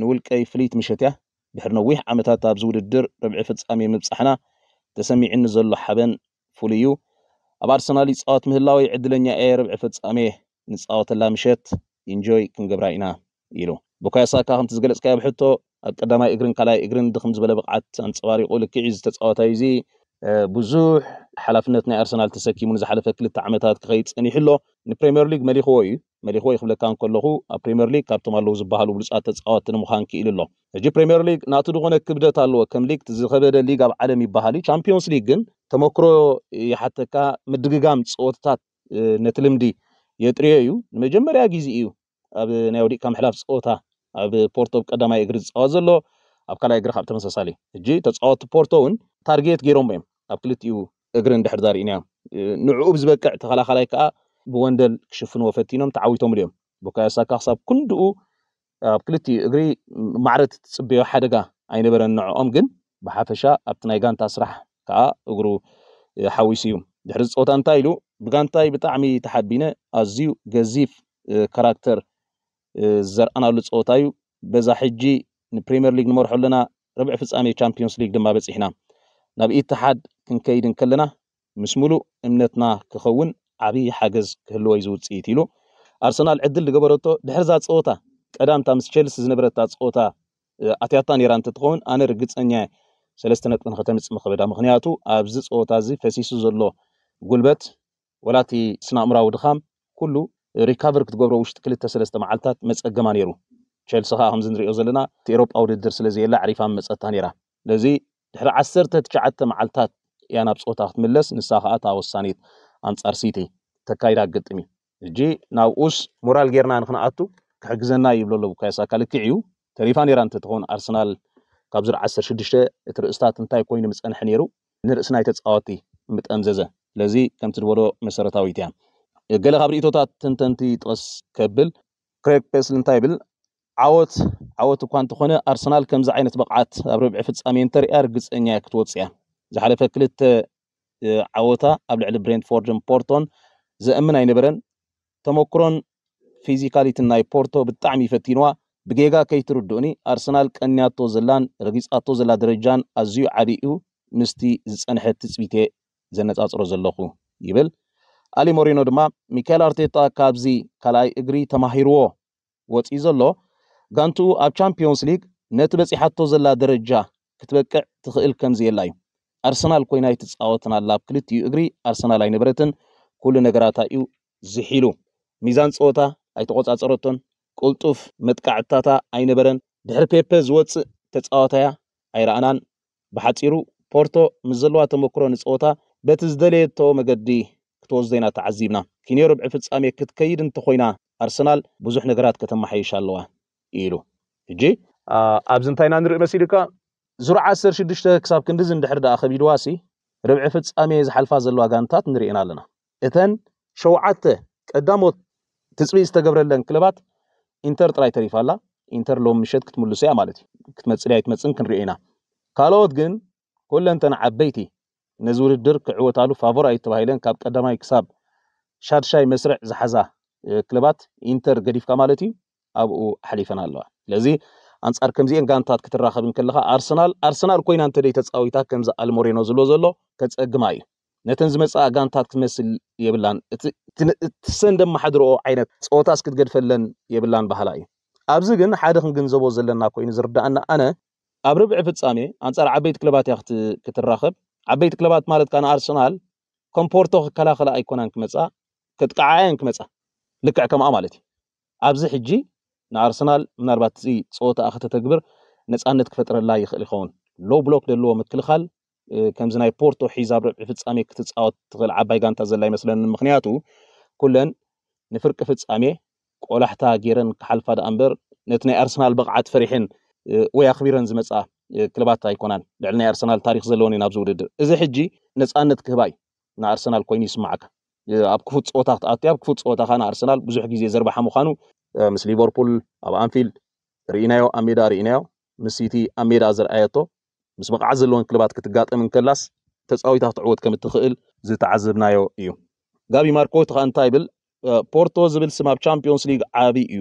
ንውልቀይ ፍልይት ምሸት እያ ድሕሪ ነዊሕ ዓመታት ኣብዚ ውድድር ርብዒ ፍጻሜ ምብፃሕና ተሰሚዕኒ ዘሎ ሓበን ፍሉይ እዩ ኣብ ኣርሰናል ይፃወት ምህላወይ ዕድለኛ እየ ርብዒ ፍጻሜ ንፃወተላ ምሸት ኢንጆይ ክንገብራ ኢና ኢሉ ቡካዮ ሳካ ከምቲ ዝገለፅካዮ ብሕቶ ኣብ ቀዳማይ እግርን ካልኣይ እግርን ድክም ዝበለ ብቕዓት ኣንፀባሪቑ ልክዕ ዝተፃወታዩ እዚ ብዙሕ ሓላፍነት ናይ ኣርሰናል ተሰኪሙ ንዝሓለፈ ክልተ ዓመታት ክኸይፅን ይሕሎ ንፕሪምየር ሊግ መሊኽዎ እዩ መሊኽዎ ይክብለካ ከለኹ ኣብ ፕሪምየር ሊግ ካብቶም ኣለዉ ዝበሃሉ ብሉፃት ተፃወቲ ንምዃን ክኢሉ ኣሎ ሕጂ ፕሪምየር ሊግ ናቱ ዝኾነ ክብደት ኣለዎ ከም ሊግ ዝኸበደ ሊግ ኣብ ዓለም ይበሃል እዩ ቻምፒዮንስ ሊግ ግን ተመክሮ ይሓተካ ምድግጋም ፀወትታት ነቲ ልምዲ የጥርዮ እዩ ንመጀመርያ ግዜ እዩ ኣብ ናይ ወዲእካ ምሕላፍ ፀወታ ኣብ ፖርቶ ቀዳማይ እግሪ ዝፃወት ዘሎ ኣብ ካልኣይ እግሪ ካብ ተመሳሳሊ ሕጂ ተፃወቲ ፖርቶ እውን ታርጌት ገይሮም እዮም ኣብ ክልቲኡ እግሪ እንድሕር ዘርእይና እዮም ንዕኡ ብዝበቅዕ ተኸላኸላይ ከዓ ብወንደል ክሽፍንዎ ፈቲኖም ተዓዊቶምሉ እዮም ቦካዮሳካ ክሳብ ኩንድኡ ኣብ ክልቲኡ እግሪ ማዕረት ትፅበዮ ሓደጋ ኣይነበረን ንዕኦም ግን ብሓፈሻ ኣብቲ ናይ ጋንታ ስራሕ ከዓ እግሩ ሓዊሱ እዩ ድሕሪ ፀወታ እንታይ ኢሉ ብጋንታይ ብጣዕሚ ተሓቢነ ኣዝዩ ገዚፍ ካራክተር ዘርአናሉ ፀወታ እዩ በዛ ሕጂ ንፕሪምየር ሊግ ንመርሖ ኣለና ربع فصامي تشامبيونز ليج دما بتسحنا ናብ ኢትሓድ ክንከይድ እንከለና ምስ ሙሉእ እምነትና ክኸውን ዓብይ ሓገዝ ክህልዎ እዩ ዝውፅኢት ኢሉ ኣርሰናል ዕድል ዝገበረቶ ድሕርዛ ፀወታ ቀዳምታ ምስ ቸልሲ ዝነበረታ ፀወታ ኣትያታ ነራ እንትትኸውን ኣነ ርግፀኛ ሰለስተ ነጥብን ከተምፅእ ምክበዳ ምክንያቱ ኣብዚ ፀወታ እዚ ፈሲሱ ዘሎ ጉልበት ወላቲ ስነ ኣእምራዊ ድኻም ኩሉ ሪካቨር ክትገብሮ ውሽጢ ክልተ ሰለስተ መዓልትታት መፀገማ ነይሩ ቸልሲ ከዓ ከምዚ ንሪኦ ዘለና እቲ ኤሮጳ ውድድር ስለዘየላ ዓሪፋ መፀታ ነይራ ስለዚ ድሕሪ ዓሰርተ 19 መዓልትታት እያ ናብ ፆታ ክትምለስ ንሳ ከዓ እታ ወሳኒት ኣንፃር ሲቲ ተካይዳ ግጥም እዩ እጂ ናብኡስ ሞራል ጌርና ንክንኣቱ ክሕግዘና ይብሎ ኣሎ ቡካዮ ካልክዕ እዩ ተሪፋ ነራ እንተትኸውን ኣርሰናል ካብ ዙር 16 እቲ ርእስታት እንታይ ኮይኑ ምፀንሐ ነይሩ ንርእሲ ናይ ተፃወቲ ምጠምዘዘ ስለዚ ከምቲ ዝበሎ መሰረታዊት እያ ገለ ካብ ርእቶታት ትንተንቲ ጥቕስ ከብል ክሬግ ፔስል እንታይ ይብል ዓወት ዓወት እኳ እንተኾነ ኣርሰናል ከምዚ ዓይነት ብቕዓት ኣብ ረብዒ ፍፃሜ እንተሪኣ ርግፀኛ ክትወፅ እያ ዝሓለፈ ክልተ ዓወታ ኣብ ልዕሊ ብሬንትፎርድን ፖርቶን ዘእምን ኣይነበረን ተመክሮን ፊዚካሊትን ናይ ፖርቶ ብጣዕሚ ይፈቲንዋ ብጌጋ ከይትርድኡኒ ኣርሰናል ቀንያቶ ዘላን ረጊፃቶ ዘላ ደረጃን ኣዝዩ ዓዲኡ ምስቲ ዝፀንሐ ትፅቢቴ ዘነፃፅሮ ዘለኹ ይብል ኣሊ ሞሪኖ ድማ ሚካኤል ኣርቴታ ካብዚ ካልኣይ እግሪ ተማሂርዎ ወፂኡ ዘሎ ጋንቱ ኣብ ቻምፒዮንስ ሊግ ነቲ በፂሓቶ ዘላ ደረጃ ክትበቅዕ ትኽእል ከምዚ የላ እዩ ኣርሰናል ኮይና ይትፃወትን ኣላ ኣብ ክልቲኡ እግሪ ኣርሰናል ኣይነበረትን ኩሉ ነገራታ እዩ ዝሒሉ ሚዛን ፀወታ ኣይተቆፃፀረቶን ቁልጡፍ መጥቃዕታታ ኣይነበረን ድሕሪ ፔፔ ዝወፅእ ተፃወታያ ኣይረኣናን ብሓፂሩ ፖርቶ ምስ ዘለዋ ተመክሮ ንፀወታ በቲ ዝደለየቶ መገዲ ክትወስደና ተዓዚብና ኪኔ ርብዒ ፍፃሜ ክትከይድ እንተኮይና ኣርሰናል ብዙሕ ነገራት ከተመሓይሽ ኣለዋ ኢሉ ሕጂ ኣብዚ እንታይና ንርኢ መሲልካ ዙርዕ 16 ክሳብ ክንዲዝ እንድሕር ደኣ ከቢድዋሲ ርብዒ ፍፃሜ ዝሓልፋ ዘለዋ ጋንታት ንሪኢና ኣለና እተን ሸውዓተ ቀዳሞት ትፅቢት ዝተገብረለን ክለባት ኢንተር ጥራይ ተሪፋ ኣላ ኢንተር ሎም ምሸት ክትምልሶ እያ ማለት እዩ ክትመፅልያ ይትመፅን ክንሪኢ ኢና ካልኦት ግን ኩለንተን ዓበይቲ ነዚ ውድድር ክዕወታሉ ፋቮራይት ተባሂለን ካብ ቀዳማይ ክሳብ ሻድሻይ መስርዕ ዝሓዛ ክለባት ኢንተር ገዲፍካ ማለት እዩ ابو حليفنا الله لذي انصار كمزي ان غانتات كتراخب من كلها ارسنال ارسنال كوين انت دي تصاويتا كمز المورينو زلو زلو كتصغماي نتنز مصا غانتات كمسل يبلان تسند ما حدرو عينت صوتا اسكت غدفلن يبلان بهلاي ابزغن حادخن غنزبو زلنا كوين زرد انا انا ابربع فصامي انصار عبيت كلبات ياخت كتراخب عبيت كلبات مالت كان ارسنال كومبورتو كلاخلا ايكونان كمصا كتقعاين كمصا لكع كما مالتي ابزح حجي ንኣርሰናል ምናልባት እዚ ፀወታ ከተተግብር ነፃነት ክፈጥረላ ይኽእል ይኸውን ሎ ብሎክ ዘለዎ ምክልኻል ከምዚ ናይ ፖርቶ ሒዛብ ኣብ ርብዒ ፍፃሜ ክትፃወት ትኽእል ዓባይ ጋንታ ዘላ ይመስለኒ ምክንያቱ ኩለን ንፍርቂ ፍፃሜ ቆላሕታ ገይረን ክሓልፋ ደኣ እምበር ነቲ ናይ ኣርሰናል ብቕዓት ፈሪሕን ወይ ኣኽቢረን ዝመፃ ክለባት ኣይኮናን ልዕሊ ናይ ኣርሰናል ታሪክ ዘለዎን እዩን ኣብዚ ውድድር እዚ ሕጂ ነፃነት ክህባ እዩ ንኣርሰናል ኮይኑ ይስማዓካ ኣብ ክፉት ፀወታ ክትኣትዮ ኣብ ክፉት ፀወታ ከ ንኣርሰናል ብዙሕ ግዜ ዘርባሓ ምኳኑ ምስ ሊቨርፑል ኣብ ኣንፊልድ ርኢናዮ ኣብ ሜዳ ርኢናዮ ምስ ሲቲ ኣብ ሜዳ ዝረኣየቶ ምስ ብቕዓ ዘለወን ክለባት ክትጋጠምን ከላስ ተፃዊታት ዕወት ከም እትኽእል ዝተዓዘብናዮ እዩ ጋቢ ማርኮ እቲ ከዓ እንታይ ይብል ፖርቶ ዝብል ስም ኣብ ቻምፒዮንስ ሊግ ዓብዪ እዩ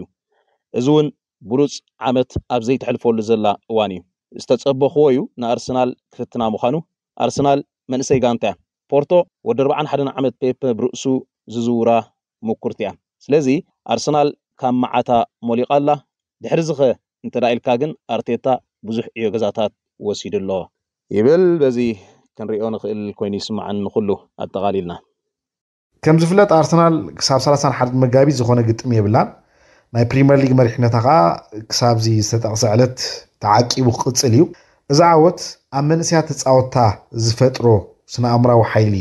እዚ እውን ብሉፅ ዓመት ኣብ ዘይትሕልፈሉ ዘላ እዋን እዩ ዝተፀበኽዎ እዩ ንኣርሰናል ክፍትና ምዃኑ ኣርሰናል መንእሰይ ጋንታ እያ ፖርቶ ወዲ 41 ዓመት ፔፕ ብርእሱ ዝዝውራ ምኩርቲ እያ ስለዚ ኣርሰናል ካብ መዓታ መሊቓ ኣላ ድሕሪ ዝኸ እንተዳ ኢልካ ግን ኣርቴታ ብዙሕ ዕዮ ገዛታት ወሲዱ ኣሎ ይብል በዚ ክንሪኦ ንኽእል ኮይኑ ይስማዓን ንኩሉ ኣጠቓሊልና ከም ዝፍለጥ ኣርሰናል ክሳብ 31 መጋቢት ዝኾነ ግጥም የብላን ናይ ፕሪምየር ሊግ መሪሕነታ ከዓ ክሳብዚ ዝተጠቕሰ ዕለት ተዓቂቡ ክቕፅል እዩ እዛ ዓወት ኣብ መንእስያት ተፃወታ ዝፈጥሮ ስነ ኣእምራዊ ሓይሊ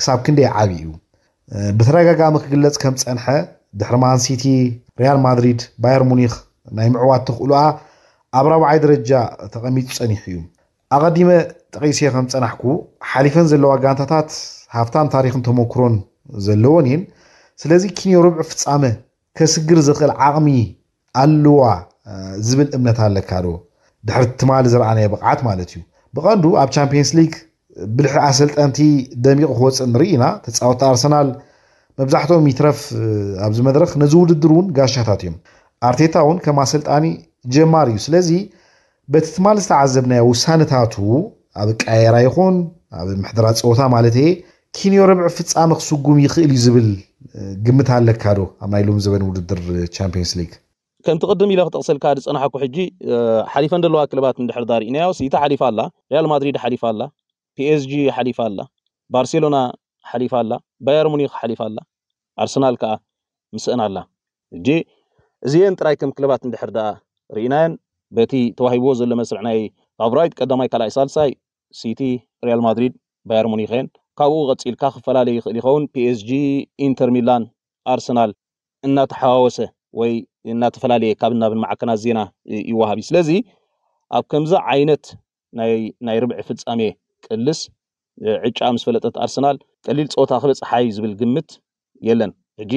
ክሳብ ክንደይ ዓብዪ እዩ ብተደጋጋሚ ክግለፅ ከም ፀንሐ ድሕሪ ማንሲቲ ريال مدريد باير مونيخ ናይ ምዕዋት ትኽእሉ ኣብ ራብዓይ ደረጃ ተቐሚጡ ፀኒሑ እዩ ኣቐዲመ ጠቂሰ ከም ፀናሕኩ ሓሊፈን ዘለዋ ጋንታታት ሃብታም ታሪክን ተመክሮን ዘለዎን እየን ስለዚ ኪንዮ ርብዒ ፍፃመ ከስግር ዝኽእል ዓቕሚ ኣለዋ ዝብል እምነት ኣለካ ዶ ድሕሪ ትማሊ ዝረኣናየ ብቕዓት ማለት እዩ ብቐንዱ ኣብ ቻምፒየንስ ሊግ ብልሕሪ ኣሰልጠንቲ ደሚቕ ክወፅእ ንርኢ ኢና ተፃወቲ ኣርሰናል مبزحتهم يترف أبز مدرخ نزول الدرون قاش هتاتيهم أرتيتا هون كما سلطاني جماريوس لذي بتتمال استعزبنا وسانة هاتو أبك أي رايخون أبك محضرات سوتا مالتي كينيو ربع فتس آمق سوقوم يخيل يزبل قمت هالك هارو أما يلوم زبن وردر تشامبينس ليك كنت قدم إلى تقصيل كارس أنا حكو حجي حليفا دلوها كلبات من دحر داري إنيا وسيتا حليفا الله ريال مدريد حليفا الله بي إس جي حليفا الله بارسيلونا حليفا الله ባየር ሙኒክ ሓሊፋ ኣላ ኣርሰናል ከዓ ምስአን ኣላ እጂ እዚአን ጥራይ ከም ክለባት እንድሕር ደኣ ርኢናየን በቲ ተዋሂቦ ዘሎ መስርዕ ናይ ፋብራይት ቀዳማይ ካልኣይ ሳልሳይ ሲቲ ሪያል ማድሪድ ባየር ሙኒክ እየን ካብኡ ቀፂልካ ክፈላለዩ ይኽእል ይኸውን ፒኤስጂ ኢንተር ሚላን ኣርሰናል እናተሓዋወሰ ወይ እናተፈላለየ ካብ ናብን ማዕከናት ዜና ይወሃብ እዩ ስለዚ ኣብ ከምዚ ዓይነት ናይ ርብዒ ፍፃሜ ቅልስ ዕጫ ምስ ፈለጠት ኣርሰናል ቀሊል ፆታ ክለ ፀሓይ ዝብል ግምት የለን ሕጂ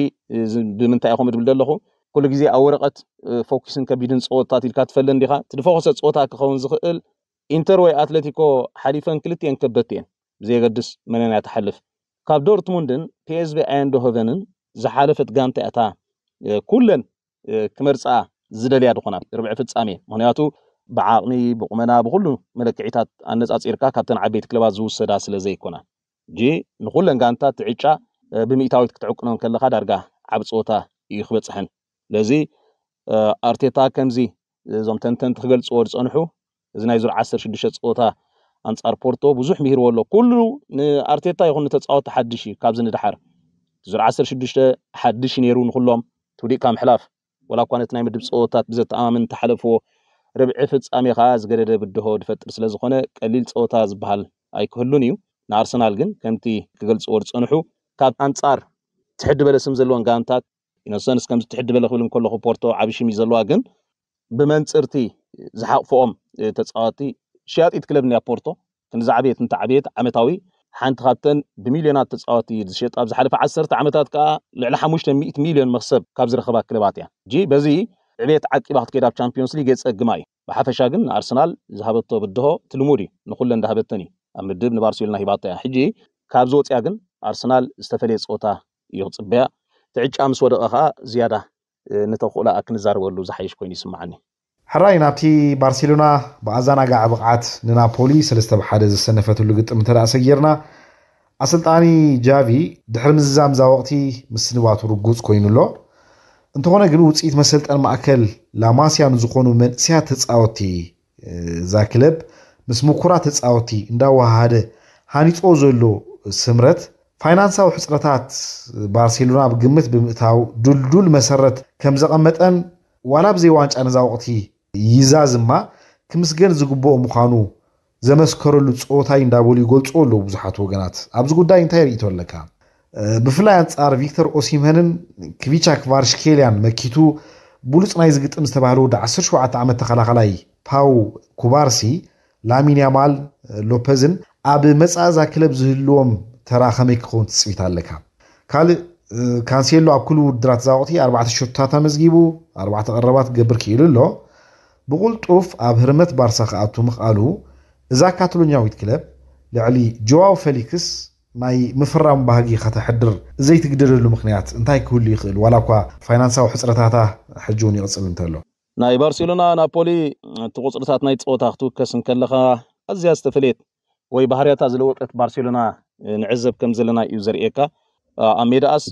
ብምንታይ ኢኹም እድብል ዘለኹ ኩሉ ግዜ ኣብ ወረቐት ፎኪስን ከቢድን ፀወታት ኢልካ ትፈለን ዲኻ ትድፈኮሰ ፀወታ ክኸውን ዝኽእል ኢንተር ወይ ኣትለቲኮ ሓሊፈን ክልትኤን ከበድቲ እየን ብዘየገድስ መነና ተሓልፍ ካብ ዶርትሙንድን ፒኤስቪ ኣየንዶሆቨንን ዝሓለፈት ጋንታ እታ ኩለን ክመርፃ ዝደልያ ድኾና ርብዒ ፍፃሜ ምክንያቱ ብዓቕሚ ብቁመና ብኩሉ መለክዒታት ኣነፃፂርካ ካብተን ዓበይቲ ክለባት ዝውሰዳ ስለ ዘይኮና ጂ ንኩለን ጋንታት ዕጫ ብምእታዊት ክትዕቅኖን ከለካ ዳርጋ ዓብ ፀወታ እዩ ክበፅሐን ስለዚ ኣርቴታ ከምዚ እዞም ተንተንቲ ክገልፅዎ ዝፀንሑ እዚ ናይ ዙር 16 ፀወታ ኣንፃር ፖርቶ ብዙሕ ምሂርዎ ኣሎ ኩሉ ንኣርቴታ ይኹን ንተፃወቲ ሓድሽ እዩ ካብዚ ንድሓር ዙር 16 ሓድሽ ነይሩ ንኩሎም ትውዲእካ ምሕላፍ ወላ እኳ ነቲ ናይ ምድብ ፀወታት ብዘተኣማምን ተሓለፍዎ ርብዒ ፍፃሜ ከዓ ዝገደደ ብድሆ ዝፈጥር ስለዝኮነ ቀሊል ፀወታ ዝበሃል ኣይክህሉን እዩ ንኣርሰናል ግን ከምቲ ክገልፅዎ ዝፀንሑ ካብ ኣንፃር ትሕድ በለ ስም ዘለዎን ጋንታት ኢነሰንስ ከምዚ ትሕድ በለ ክብል እንከለኹ ፖርቶ ዓብ ሽም እዩ ዘለዋ ግን ብመንፅርቲ ዝሓቕፎኦም ተፃዋቲ ሽያጢት ክለብ ኒያ ፖርቶ ክንዚ ዓብየት እንተዓብየት ዓመታዊ ሓንቲ ካብተን ብሚልዮናት ተፃዋቲ ዝሸጣ ኣብ ዝሓለፈ ዓሰርተ ዓመታት ከዓ ልዕሊ ሓሙሽተ ሚእት ሚልዮን መክሰብ ካብ ዝረኸባ ክለባት እያ እጂ በዚ ዕብየት ዓቂባ ክትከይድ ኣብ ቻምፒዮንስ ሊግ የፀግማ እዩ ብሓፈሻ ግን ንኣርሰናል ዝሃበቶ ብድሆ ትልሙድ እዩ ንኩለን እንዳሃበተን እዩ مدب نبارسيلنا هيباطيا حجي كابزوت زوطيا ارسنال استفليس اوتا صوتا بيا تعيش امس ودقها زياده نتخولا ولو زحيش كوين سمعني حراي نابتي بارسيلونا بعزانا قاع بقعات نابولي سلسته بحاله زسنفتلو قطم تدا سيرنا أسلطاني جافي دحر مزام زا وقتي مسنوات رجوز كوين الله انت هنا قلوت ايت مسلت المأكل لا ماسيا نزقونو من سيات تساوتي ذا كلب ምስ ምኩራ ተፃወቲ እንዳዋሃደ ሃኒፆ ዘሎ ስምረት ፋይናንሳዊ ሕፅረታት ባርሴሎና ብግምት ብምእታው ዱልዱል መሰረት ከም ዘቐመጠን ዋላ ብዘይ ዋንጫ ነዛ ወቅቲ ይዛዝ ማ ክምስገን ዝግብኦ ምዃኑ ዘመስከረሉ ፀወታይ እንዳበሉ ይገልፁ ኣለዉ ብዙሓት ወገናት ኣብዚ ጉዳይ እንታይ ርእቶ ኣለካ ብፍላይ ኣንፃር ቪክተር ኦሲምሄንን ክቪቻ ክቫርሽኬልያን መኪቱ ብሉፅ ናይ ዝግጥም ዝተባሃለ ወዲ 17 ዓመት ተኸላኸላይ ፓው ኩባርሲ ላሚን ያማል ሎፐዝን ኣብ መፃእዛ ክለብ ዝህልዎም ተራ ከመይ ክኸውን ትፅቢት ኣለካ ካልእ ካንሴሎ ኣብ ኩሉ ውድራት ዛወቕቲ ኣርባዕተ ሸቶታት ኣመዝጊቡ ኣርባዕተ ቀረባት ገብር ክኢሉ ኣሎ ብቁልጡፍ ኣብ ህርመት ባርሳ ክኣቱ ምክኣሉ እዛ ካታሎኛዊት ክለብ ልዕሊ ጀዋው ፌሊክስ ናይ ምፍራም ባህጊ ከተሕድር ዘይትግደለሉ ምክንያት እንታይ ክህሉ ይኽእል ዋላ እኳ ፋይናንሳዊ ሕፅረታታ ሕጂ እውን ይቕፅል እንተሎ ናይ ባርሴሎና ናፖሊ እቲ ቁፅርታት ናይ ፀወታ ክትውከስን ከለካ ኣዝያ ዝተፈለየት ወይ ባህርያታ ዝለወጠት ባርሴሎና ንዕዘብ ከም ዘለና እዩ ዘርእየካ ኣብ ሜዳኣስ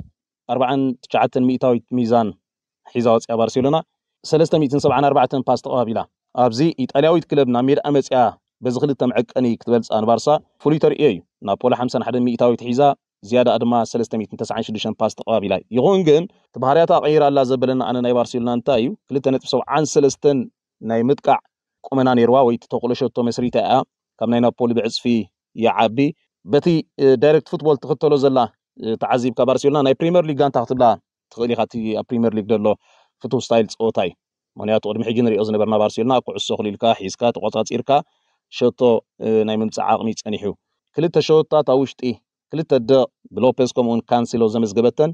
49 ሚእታዊት ሚዛን ሒዛ ወፅያ ባርሴሎና 374 ፓስ ተቐባቢላ ኣብዚ ኢጣልያዊት ክለብ ናብ ሜዳ መፅያ በዚ ክልተ መዐቀኒ ክትበልፃ ንባርሳ ፍሉይ ተርእዮ እዩ ናፖሊ 51 ሚእታዊት ሒዛ ዝያዳ ድማ 396 ፓስ ተቐባቢላ እዩ ይኹን ግን እቲ ባህርያት ኣቕይር ኣላ ዘበለና ኣነ ናይ ባርሴሎና እንታይ እዩ 2.73 ናይ ምጥቃዕ ቁመና ነይርዋ ወይ ተተቕሎ ሸቶ መስሪታ እያ ካብ ናይ ናፖሊ ብዕፅፊ ይዓቢ በቲ ዳይረክት ፉትቦል ትኽተሎ ዘላ ተዓዚብካ ባርሴሎና ናይ ፕሪምየር ሊግ ጋንታ ክትብላ ትኽእል ኢካ እቲ ኣብ ፕሪምየር ሊግ ዘሎ ፍቱው ስታይል ፀወታ እዩ ምክንያቱ ቅድሚ ሕጂ ንሪኦ ዝነበርና ባርሴሎና ኩዕሶ ክሊልካ ሒዝካ ተቆፃፂርካ ሸቶ ናይ ምምፃዕ ዓቕሚ ፀኒሑ ክልተ ሸወታት ኣብ ውሽጢ ክልተ ደቕ ብሎፔዝ ከምኡውን ካንሲሎ ዘመስገበተን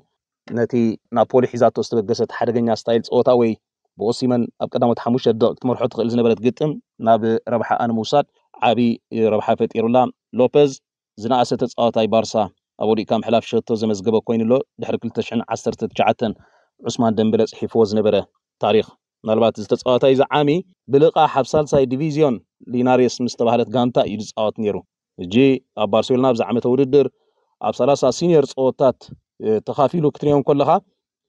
ነቲ ናፖሊ ሒዛቶ ዝተበገሰት ሓደገኛ ስታይል ፀወታ ወይ ብኦሲመን ኣብ ቀዳሞት ሓሙሽተ ደቕ ክትመርሖ ትኽእል ዝነበረት ግጥም ናብ ረብሓኣ ንምውሳድ ዓብዪ ረብሓ ፈጢሩላ ሎፔዝ ዝነኣሰ ተፃዋታይ ባርሳ ኣብ ወዲእካ ምሕላፍ ሸቶ ዘመዝገበ ኮይኑሎ ድሕሪ 219 ዑስማን ደንበለ ፅሒፍዎ ዝነበረ ታሪክ ምናልባት እዚ ተፃዋታይ እዚ ዓሚ ብልቓ ሓብ ሳልሳይ ዲቪዝዮን ሊናሬስ ምስ ተባሃለት ጋንታ እዩ ዝፃወት ነይሩ እጂ ኣብ ባርሴሎና ብዛ ዓመተ ውድድር ኣብ 30 ሲኒየር ፀወታት ተኻፊሉ ክትሪኦም ከለካ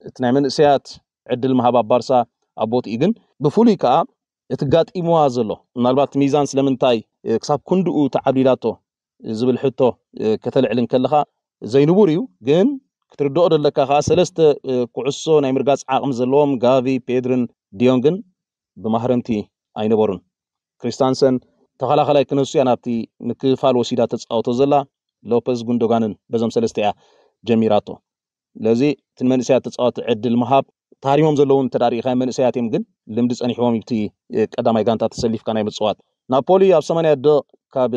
እቲ ናይ መንእሰያት ዕድል ምሃብ ኣብ ባርሳ ኣቦትኢ ግን ብፍሉይ ከዓ እቲ ጋጢምዋ ዘሎ ምናልባት ሚዛን ስለምንታይ ክሳብ ክንድኡ ተዓዲዳቶ ዝብል ሕቶ ከተልዕልን ከለካ ዘይንቡር እዩ ግን ክትርድኦ ዘለካ ከዓ ሰለስተ ኩዕሶ ናይ ምርጋፅ ዓቕሚ ዘለዎም ጋቪ ፔድርን ዲዮንግን ብማህረንቲ ኣይነበሩን ክሪስታንሰን ተኸላኸላይ ክነሱ እያ ናብቲ ምክፋል ወሲዳ ተፃወቶ ዘላ ሎፐዝ ጉንዶጋንን በዞም ሰለስተ እያ ጀሚራቶ ስለዚ እትን መንእሰያት ተፃወት ዕድል ምሃብ ታሪሞም ዘለውን ተዳሪእኻ መንእሰያት እዮም ግን ልምዲ ፀኒሕዎም ይብቲ ቀዳማይ ጋንታ ተሰሊፍካ ናይ ምፅዋት ናፖሊ ኣብ 8 ደ ካብ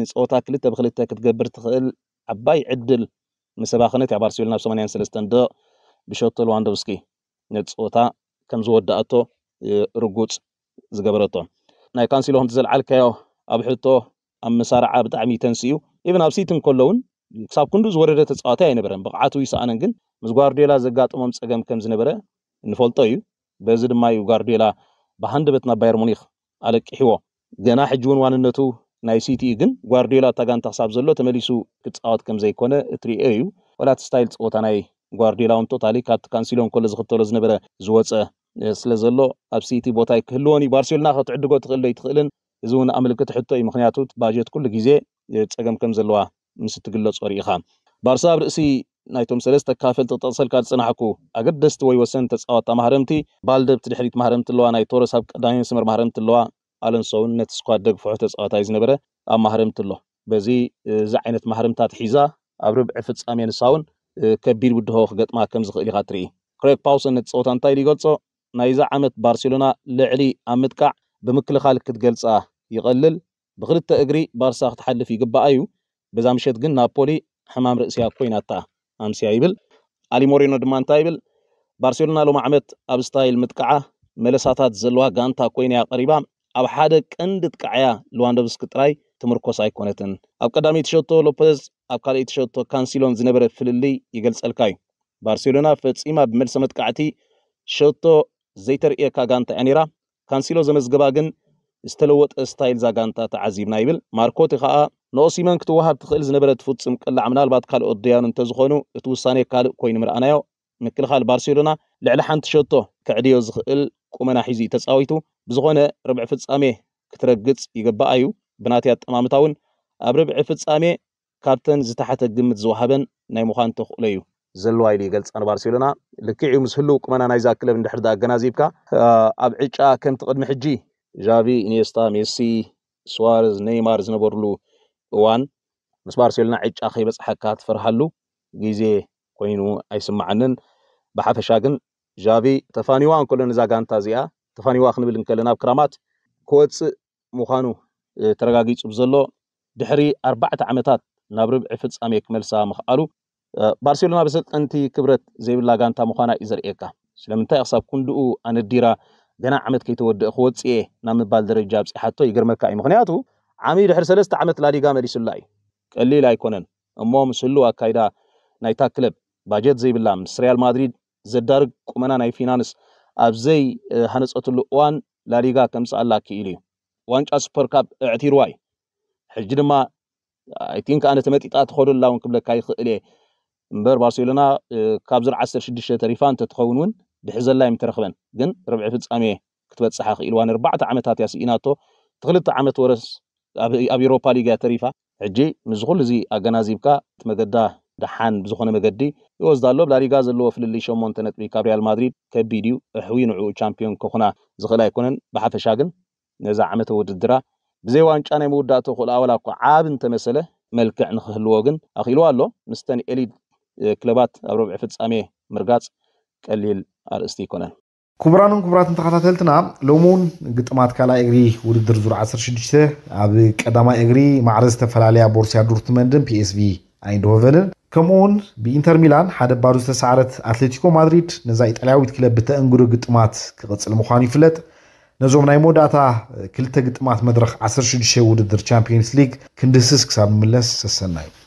ንፀወታ ክልተ ብክልተ ክትገብር ትኽእል ዓባይ ዕድል ምሰባኽነት እያ ባርሴሎና ኣብ 83 ደ ብሸቶ ለዋንዶቭስኪ ነቲ ፀወታ ከም ዝወዳእቶ ርጉፅ ዝገበረቶ ናይ ካንሲሎ ከምቲ ዘለዓልካዮ ኣብ ሕቶ ኣብ መሳርዓ ብጣዕሚ ተንስኡ ኢቨን ኣብ ሲቲ እውን ክሳብ ኩንዱዝ ዝወረደ ተፃዋታይ ኣይነበረን ብቕዓቱ ይሰኣነን ግን ምስ ጓርዴላ ዘጋጥሞም ፀገም ከም ዝነበረ ንፈልጦ እዩ በዚ ድማ እዩ ጓርዴላ ብሃንደበት ናብ ባየር ሙኒክ ኣለቂሕዎ ገና ሕጂ እውን ዋንነቱ ናይ ሲቲ እዩ ግን ጓርዴላ ታጋንታ ክሳብ ዘሎ ተመሊሱ ክፃወት ከም ዘይኮነ እትሪኦ እዩ ወላ ስታይል ፀወታ ናይ ጓርዴላ እውን ቶታሊ ካብቲ ካንሲሎ እንከሎ ዝኽተሎ ዝነበረ ዝወፀ ስለ ዘሎ ኣብ ሲቲ ቦታ ይክህልዎን እዩ ባርሴሎና ክትዕድጎ ትኽእል ዶ ይትኽእልን እዚ እውን ኣመልክት ሕቶ እዩ ምክንያቱ ባጀት ኩሉ ግዜ ፀገም ከም ዘለዋ ምስ እትግለፆ ርኢኻ ባርሳ ኣብ ርእሲ ናይቶም ሰለስተ ካፈልቲ ተጠቕሰልካ ዝፅናሕኩ ኣገደስቲ ወይ ወሰን ተፃወታ ማህረምቲ ባልደብቲ ድሕሪት ማህረምቲ ኣለዋ ናይ ቶረስ ኣብ ቀዳሚ መስመር ማህረምቲ ኣለዋ ኣለንሶ እውን ነቲ ስኳድ ደግፍዑ ተፃወታይ ዝነበረ ኣብ ማህረምቲ ኣሎ በዚ እዚ ዓይነት ማህርምታት ሒዛ ኣብ ርብዒ ፍፃሜ ንሳ እውን ከቢድ ውድሆ ክገጥማ ከም ዝኽእል ኢኻ ትርኢ ክሬግ ፓውሰን ነቲ ፀወታ እንታይ ይገልፆ ናይዛ ዓመት ባርሴሎና ልዕሊ ኣብ ምጥቃዕ ብምክልኻል ክትገልፃ ይቐልል ብክልተ እግሪ ባርሳ ክትሓልፍ ይግባኣ እዩ በዛ ምሸት ግን ናፖሊ ሕማም ርእስያ ኮይናታ ኣምስያ ይብል አሊ ሞሪኖ ድማ እንታይ ይብል ባርሴሎና ሎም ዓመት ኣብ ስታይል ምጥቃዓ መለሳታት ዘለዋ ጋንታ ኮይና እያ ቀሪባ ኣብ ሓደ ቀንዲ ጥቃዕያ ልዋንዶቭስኪ ጥራይ ትምርኮስ ኣይኮነትን ኣብ ቀዳሚ ተሸቶ ሎፐዝ ኣብ ካልእ ተሸቶ ካንሲሎን ዝነበረ ፍልልይ ይገልፀልካ እዩ ባርሴሎና ፈፂማ ብመልሰ መጥቃዕቲ ሸቶ ዘይተርእየካ ጋንታ እያ ነይራ ካንሲሎ ዘመዝግባ ግን ዝተለወጠ ስታይል ዛጋንታ ተዓዚብና ይብል ማርኮቲ ከዓ ንኦሲመን ክትወሃብ ትኽእል ዝነበረ ትፍፅም ቅላዕ ምናልባት ካልኦት ድያን እንተዝኾኑ እቲ ውሳኔ ካልእ ኮይኑ ምርኣናዮ ምክልኻል ባርሴሎና ልዕሊ ሓንቲ ሸቶ ክዕድዮ ዝኽእል ቁመና ሒዙ ተፃዊቱ ብዝኾነ ርብዒ ፍፃሜ ክትረግፅ ይግባእ እዩ ብናት ኣጠማምታ እውን ኣብ ርብዒ ፍፃሜ ካብተን ዝተሓተ ግምት ዝወሃበን ናይ ምዃን ተኽእሎ እዩ ዘለዋ ኢሉ ይገልፃን ባርሴሎና ልክዕ እዩ ምስ ህልው ቁመና ናይዛ ክለብ እንድሕር ኣገናዚብካ ኣብ ዕጫ ከምቲ ቅድሚ ሕጂ ዣቪ፣ ኢኔስታ፣ ሜሲ፣ ስዋርዝ፣ ነይማር ዝነበርሉ እዋን ምስ ባርሴሎና ዕጫ ከይበፅሐካ ትፈርሃሉ ግዜ ኮይኑ ኣይስማዓንን ብሓፈሻ ግን ዣቪ ተፋኒዋ እንከሎ ነዛ ጋንታ እዚኣ ተፋኒዋ ክንብል እንከለ ናብ ክራማት ክወፅእ ምዃኑ ተረጋጊፁ ብዘሎ ድሕሪ ኣርባዕተ ዓመታት ናብ ርብዒ ፍፃሜ ክመልሳ ምክኣሉ ባርሴሎና ብሰልጠንቲ ክብረት ዘይብላ ጋንታ ምዃና እዩ ዘርእየካ ስለምንታይ ክሳብ ክንድኡ ኣነዲራ جنا عمت كي تود خوتس إيه نام بالدر الجابس حتى يقرمك كاي مخنياتو عمي رح رسالة عمت لا ديجا مريس اللاي اللي لا يكونن أمام سلوا كايدا نايتا كلب باجت زي بلام ريال مدريد زدار كمان ناي فينانس أبزي هانس أتلو وان لا ديجا كم سال كيلي وانج أسبر كاب اعتير واي حجنا ما أي تينك أنا تمت إتات خور الله قبل كاي خ بارسيلونا كابزر عصر شدشة تريفان تتخونون ድሕዘላ እዮም ተረኽበን ግን ርብዒ ፍፃሜ ክትበፅሓ ክኢልዋ ንርባዕተ ዓመታት እያ ስኢናቶ እቲ ክልተ ዓመት ወረስ ኣብ ኤሮፓ ሊግ እያ ተሪፋ ሕጂ ምዝ ኩሉ እዚ ኣገናዚብካ እቲ መገዳ ድሓን ብዝኾነ መገዲ ይወስዳ ኣሎ ብላሊጋ ዘለዎ ፍልሊ ሸሞንተ ነጥቢ ካብ ሪያል ማድሪድ ከቢድ እዩ እሕዊ ንዕኡ ቻምፒዮን ክኹና ዝኽእል ኣይኮነን ብሓፈሻ ግን ነዛ ዓመተ ውድድራ ብዘይ ዋንጫ ናይ መወዳእቶ ክእልኣ ወላ እኳ ዓብ እንተመሰለ መልክዕ ንክህልዎ ግን ኣኽኢልዎ ኣሎ ምስተን ኤሊድ ክለባት ኣብ ረብዒ ፍፃሜ ምርጋፅ ቀሊል ኣርእስቲ ይኮነን ክቡራንን ክቡራትን ተከታተልትና ሎሚ እውን ግጥማት ካልኣይ እግሪ ውድድር ዙር 16 ኣብ ቀዳማይ እግሪ ማዕረ ዝተፈላለያ ቦርሲያ ዶርትመንድን ፒኤስቪ ኣይንድሆቨንን ከምኡውን ብኢንተር ሚላን ሓደ ባዶ ዝተሰዓረት ኣትሌቲኮ ማድሪድ ነዛ ኢጣልያዊት ክለብ ብተእንግዶ ግጥማት ክቕፅል ምኳኑ ይፍለጥ ነዞም ናይ መወዳእታ ክልተ ግጥማት መድረክ 16 ውድድር ቻምፒዮንስ ሊግ ክንድስስ ክሳብ ምምለስ ሰሰና እዩ